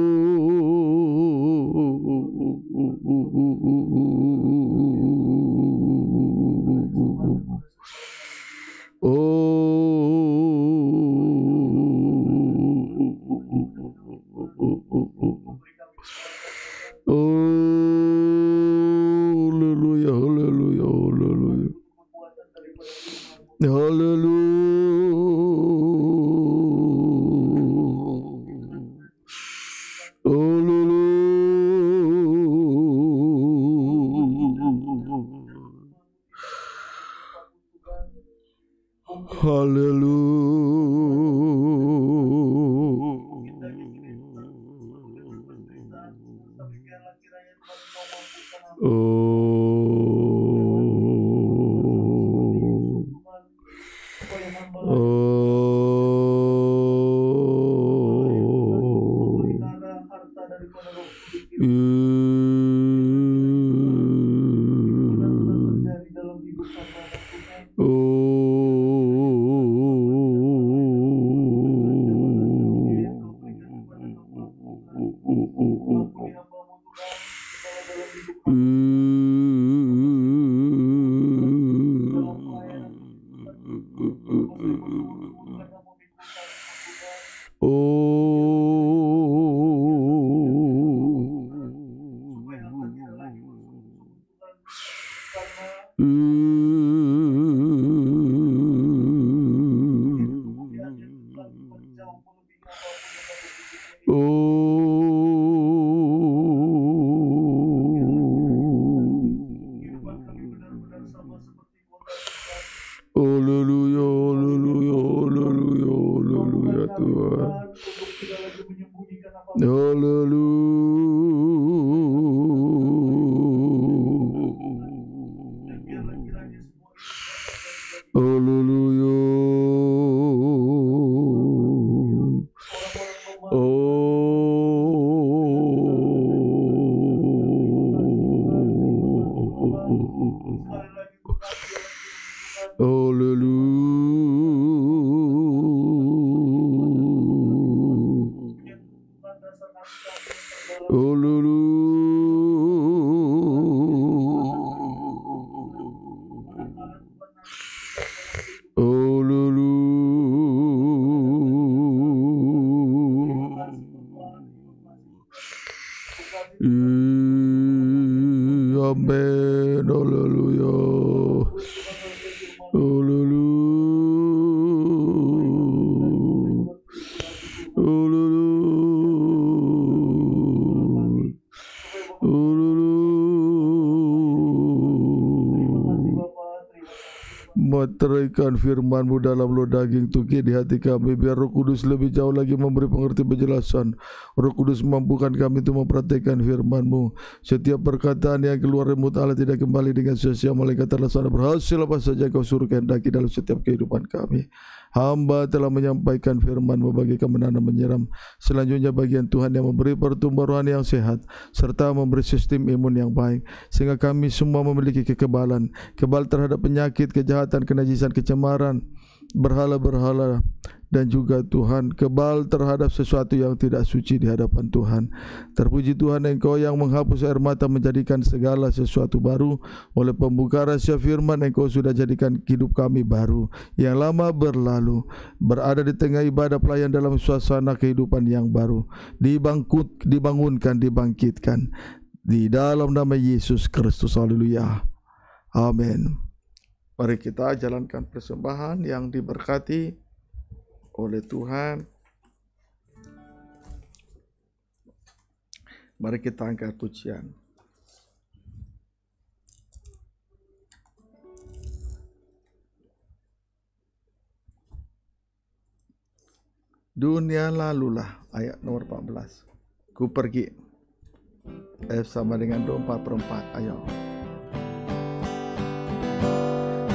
Jadikan firmanmu dalam lo daging tuki di hati kami Biar roh kudus lebih jauh lagi memberi pengerti penjelasan Roh kudus mampukan kami untuk memperhatikan firmanmu Setiap perkataan yang keluar dari mulut Allah tidak kembali dengan sia-sia Malaikat telah sana berhasil apa saja kau suruh kehendaki dalam setiap kehidupan kami Hamba telah menyampaikan firmanmu bagi kemenangan dan menyeram Selanjutnya bagian Tuhan yang memberi pertumbuhan yang sehat Serta memberi sistem imun yang baik Sehingga kami semua memiliki kekebalan Kebal terhadap penyakit, kejahatan, kenajisan, kecil pencemaran berhala-berhala dan juga Tuhan kebal terhadap sesuatu yang tidak suci di hadapan Tuhan. Terpuji Tuhan Engkau yang menghapus air mata menjadikan segala sesuatu baru oleh pembuka rahasia firman Engkau sudah jadikan hidup kami baru yang lama berlalu berada di tengah ibadah pelayan dalam suasana kehidupan yang baru dibangkut dibangunkan dibangkitkan di dalam nama Yesus Kristus haleluya. Amin. Mari kita jalankan persembahan yang diberkati oleh Tuhan. Mari kita angkat pujian. Dunia lalulah ayat nomor 14. Ku pergi. F sama dengan 24 per 4. Ayo.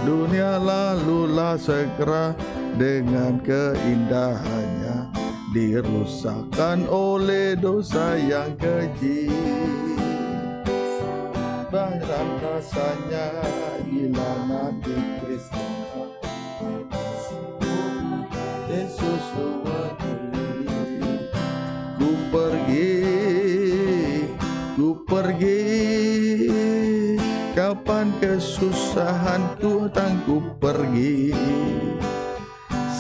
Dunia lalulah segera dengan keindahannya Dirusakkan oleh dosa yang keji Bahkan rasanya hilang Kristus Yesus Ku pergi Ku pergi Kapan kesusahanku tangku pergi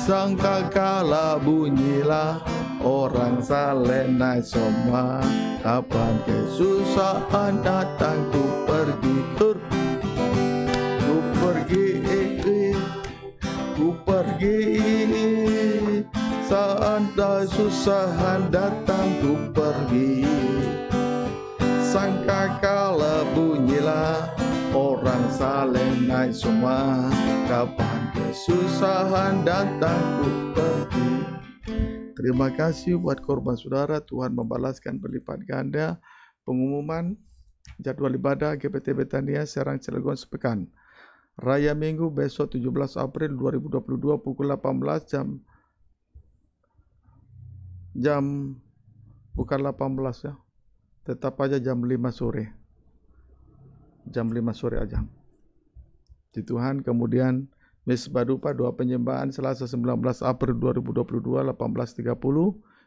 Sangka kala bunyilah orang saleh naik semua. Kapan kesusahan datang ku pergi tur Ku pergi Ku pergi Saat kesusahan datang ku pergi sangka kala bunyilah orang saling naik semua kapan kesusahan datang ku pergi terima kasih buat korban saudara Tuhan membalaskan berlipat ganda pengumuman jadwal ibadah GPT Betania Serang Cilegon sepekan Raya Minggu besok 17 April 2022 pukul 18 jam jam bukan 18 ya tetap aja jam 5 sore. Jam 5 sore aja. Di Tuhan kemudian Miss Badupa doa penyembahan Selasa 19 April 2022 18.30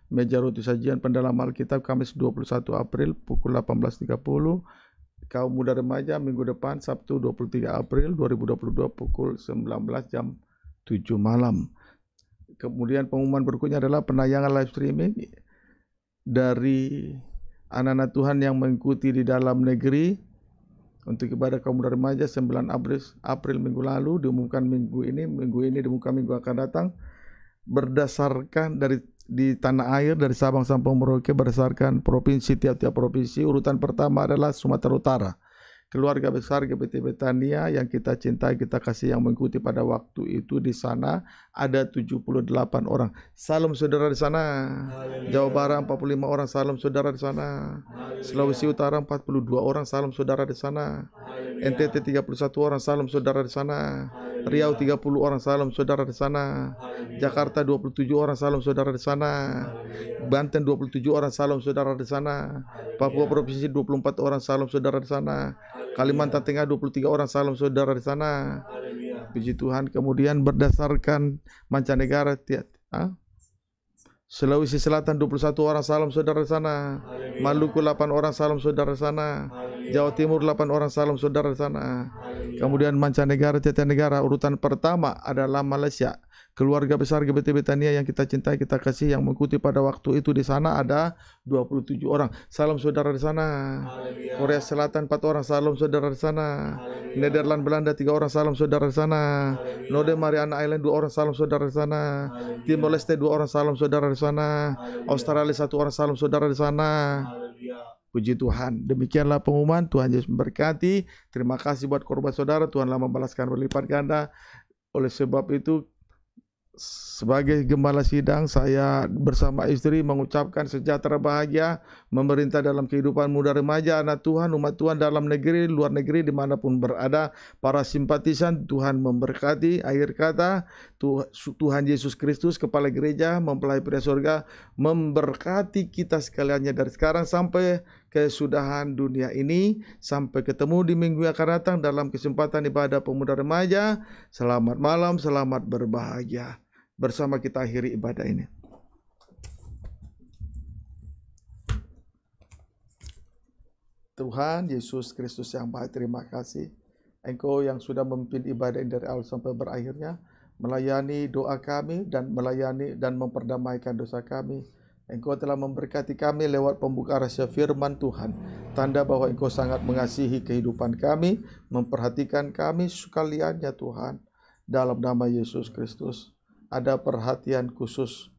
Meja roti sajian pendalam Alkitab Kamis 21 April pukul 18.30 Kaum muda remaja minggu depan Sabtu 23 April 2022 pukul 19 jam 7 malam Kemudian pengumuman berikutnya adalah penayangan live streaming dari anak-anak Tuhan yang mengikuti di dalam negeri untuk kepada kaum muda remaja 9 April, April minggu lalu diumumkan minggu ini minggu ini diumumkan minggu akan datang berdasarkan dari di tanah air dari Sabang sampai Merauke berdasarkan provinsi tiap-tiap provinsi urutan pertama adalah Sumatera Utara keluarga besar GPT Betania yang kita cintai, kita kasih yang mengikuti pada waktu itu di sana ada 78 orang. Salam saudara di sana. Haleluya. Jawa Barat 45 orang, salam saudara di sana. Haleluya. Sulawesi Utara 42 orang, salam saudara di sana. Haleluya. NTT 31 orang, salam saudara di sana. Haleluya. Riau 30 orang salam saudara di sana. Jakarta 27 orang salam saudara di sana. Banten 27 orang salam saudara di sana. Papua Provinsi 24 orang salam saudara di sana. Kalimantan Tengah 23 orang salam saudara di sana. Puji Tuhan. Kemudian berdasarkan mancanegara tiap ah? Sulawesi Selatan 21 orang salam saudara sana. Maluku 8 orang salam saudara sana. Jawa Timur 8 orang salam saudara sana. Kemudian mancanegara, tiga negara urutan pertama adalah Malaysia keluarga besar GBT Betania yang kita cintai, kita kasih yang mengikuti pada waktu itu di sana ada 27 orang. Salam saudara di sana. Haleluya. Korea Selatan 4 orang, salam saudara di sana. Haleluya. Nederland Belanda 3 orang, salam saudara di sana. Haleluya. Mariana Island 2 orang, salam saudara di sana. Haleluya. Timor Leste 2 orang, salam saudara di sana. Australia 1 orang, salam saudara di sana. Puji Tuhan. Demikianlah pengumuman. Tuhan Yesus memberkati. Terima kasih buat korban saudara. Tuhanlah membalaskan berlipat ganda. Oleh sebab itu sebagai gembala sidang saya bersama istri mengucapkan sejahtera bahagia memerintah dalam kehidupan muda remaja anak Tuhan umat Tuhan dalam negeri luar negeri dimanapun berada para simpatisan Tuhan memberkati akhir kata Tuhan Yesus Kristus kepala gereja mempelai pria surga memberkati kita sekaliannya dari sekarang sampai kesudahan dunia ini sampai ketemu di minggu yang akan datang dalam kesempatan ibadah pemuda remaja selamat malam selamat berbahagia bersama kita akhiri ibadah ini. Tuhan Yesus Kristus yang baik, terima kasih. Engkau yang sudah memimpin ibadah ini dari awal sampai berakhirnya, melayani doa kami dan melayani dan memperdamaikan dosa kami. Engkau telah memberkati kami lewat pembuka rahasia firman Tuhan. Tanda bahwa Engkau sangat mengasihi kehidupan kami, memperhatikan kami sekaliannya Tuhan. Dalam nama Yesus Kristus ada perhatian khusus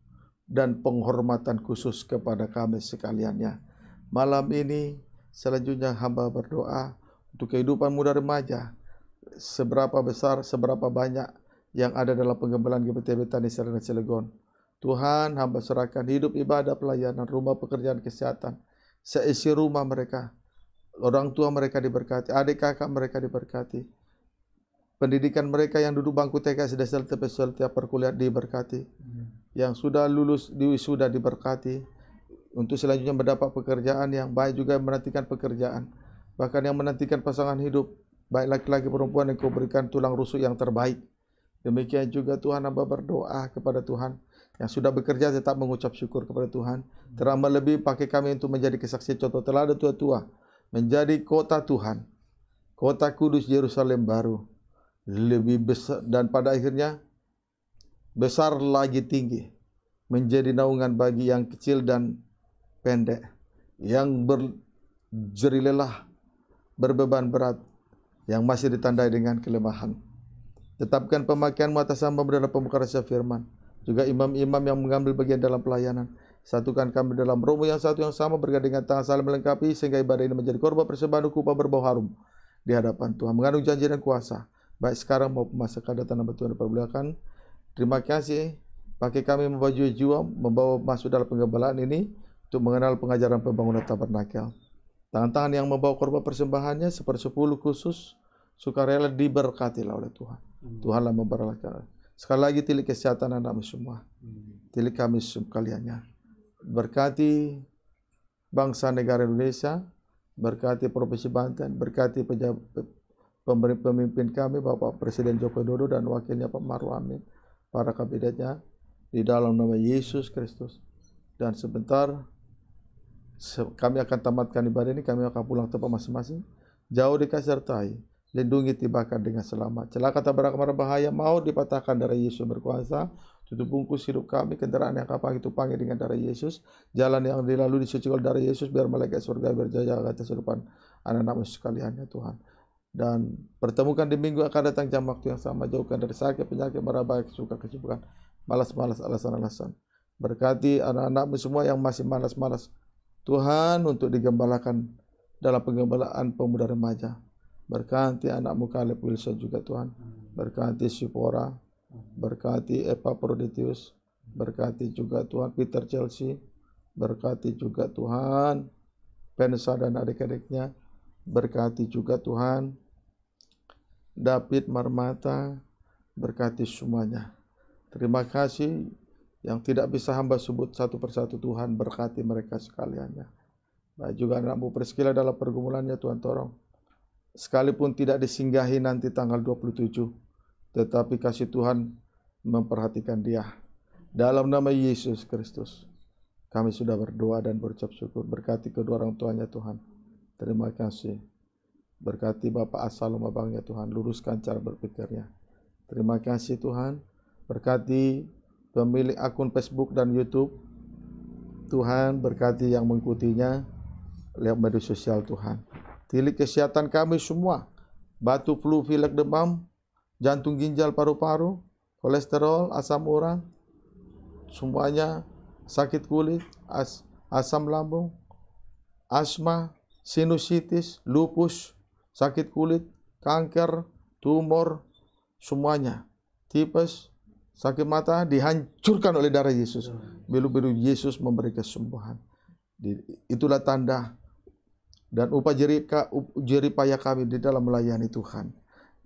dan penghormatan khusus kepada kami sekaliannya. Malam ini selanjutnya hamba berdoa untuk kehidupan muda remaja. Seberapa besar, seberapa banyak yang ada dalam penggembalaan GBT Betani Serena Cilegon. Tuhan hamba serahkan hidup ibadah pelayanan, rumah pekerjaan kesehatan, seisi rumah mereka. Orang tua mereka diberkati, adik kakak mereka diberkati pendidikan mereka yang duduk bangku TK sudah setiap setiap perkuliahan diberkati. Hmm. Yang sudah lulus di wisuda diberkati. Untuk selanjutnya mendapat pekerjaan yang baik juga menantikan pekerjaan. Bahkan yang menantikan pasangan hidup, baik laki-laki perempuan yang kau berikan tulang rusuk yang terbaik. Demikian juga Tuhan hamba berdoa kepada Tuhan yang sudah bekerja tetap mengucap syukur kepada Tuhan. Terambah lebih pakai kami untuk menjadi kesaksian contoh teladan tua-tua. Menjadi kota Tuhan. Kota kudus Yerusalem baru lebih besar dan pada akhirnya besar lagi tinggi menjadi naungan bagi yang kecil dan pendek yang berjeri berbeban berat yang masih ditandai dengan kelemahan tetapkan pemakaian atas sama dalam pemekaran firman juga imam-imam yang mengambil bagian dalam pelayanan Satukan kami dalam romo yang satu yang sama bergandengan tangan saling melengkapi sehingga ibadah ini menjadi korban persembahan upah berbau harum di hadapan Tuhan mengandung janji dan kuasa baik sekarang maupun masa datang nama Tuhan dipermuliakan. Terima kasih pakai kami membawa jiwa membawa masuk dalam penggembalaan ini untuk mengenal pengajaran pembangunan tabernakel. Tangan-tangan yang membawa korban persembahannya sepersepuluh khusus sukarela diberkatilah oleh Tuhan. Hmm. Tuhanlah memberkati. Sekali lagi tilik kesehatan anak semua. Hmm. Tilik kami semua kaliannya. Berkati bangsa negara Indonesia, berkati provinsi Banten, berkati pejabat pemimpin kami Bapak Presiden Joko Widodo dan wakilnya Pak Maru Amin, para kabinetnya di dalam nama Yesus Kristus. Dan sebentar kami akan tamatkan ibadah ini, kami akan pulang tempat masing-masing. Jauh dikasertai, lindungi tibakan dengan selamat. Celaka tabrak mara bahaya, mau dipatahkan dari Yesus berkuasa. Tutup bungkus hidup kami, kendaraan yang kapan itu panggil dengan darah Yesus. Jalan yang dilalui disucikan dari Yesus, biar malaikat surga berjaya atas kehidupan anak-anak sekalian ya Tuhan dan pertemukan di minggu akan datang jam waktu yang sama jauhkan dari sakit penyakit marah baik suka kesibukan malas-malas alasan-alasan berkati anak-anakmu semua yang masih malas-malas Tuhan untuk digembalakan dalam penggembalaan pemuda remaja berkati anakmu Caleb Wilson juga Tuhan berkati Sipora berkati Epa Proditius berkati juga Tuhan Peter Chelsea berkati juga Tuhan Pensa dan adik-adiknya berkati juga Tuhan David Marmata berkati semuanya. Terima kasih yang tidak bisa hamba sebut satu persatu Tuhan berkati mereka sekaliannya. Baik juga anak Bu dalam pergumulannya Tuhan tolong. Sekalipun tidak disinggahi nanti tanggal 27, tetapi kasih Tuhan memperhatikan dia. Dalam nama Yesus Kristus, kami sudah berdoa dan berucap syukur. Berkati kedua orang tuanya Tuhan. Terima kasih. Berkati Bapak Asalum abangnya Tuhan, luruskan cara berpikirnya. Terima kasih Tuhan, berkati pemilik akun Facebook dan YouTube. Tuhan berkati yang mengikutinya lewat media sosial Tuhan. Tilik kesehatan kami semua, batu flu, pilek demam, jantung ginjal, paru-paru, kolesterol, asam urat, semuanya sakit kulit, as, asam lambung, asma, sinusitis, lupus, sakit kulit, kanker, tumor, semuanya. Tipes, sakit mata dihancurkan oleh darah Yesus. Hmm. Belu-belu Yesus memberi kesembuhan. Itulah tanda dan upah jeripaya kami di dalam melayani Tuhan.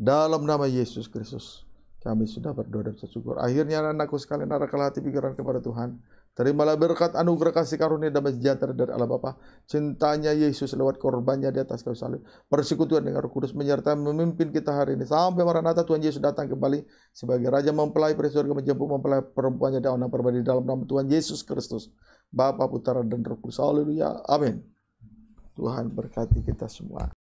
Dalam nama Yesus Kristus kami sudah berdoa dan bersyukur. Akhirnya anakku sekalian arahkanlah hati pikiran kepada Tuhan. Terimalah berkat anugerah kasih karunia damai sejahtera dari Allah Bapa, cintanya Yesus lewat korbannya di atas kayu salib, persekutuan dengan Roh Kudus menyertai memimpin kita hari ini sampai Maranatha Tuhan Yesus datang kembali sebagai Raja mempelai peri ke menjemput mempelai perempuannya dan anak perempuan dalam nama Tuhan Yesus Kristus, Bapa, Putera dan Roh Kudus. Haleluya. Amin. Tuhan berkati kita semua.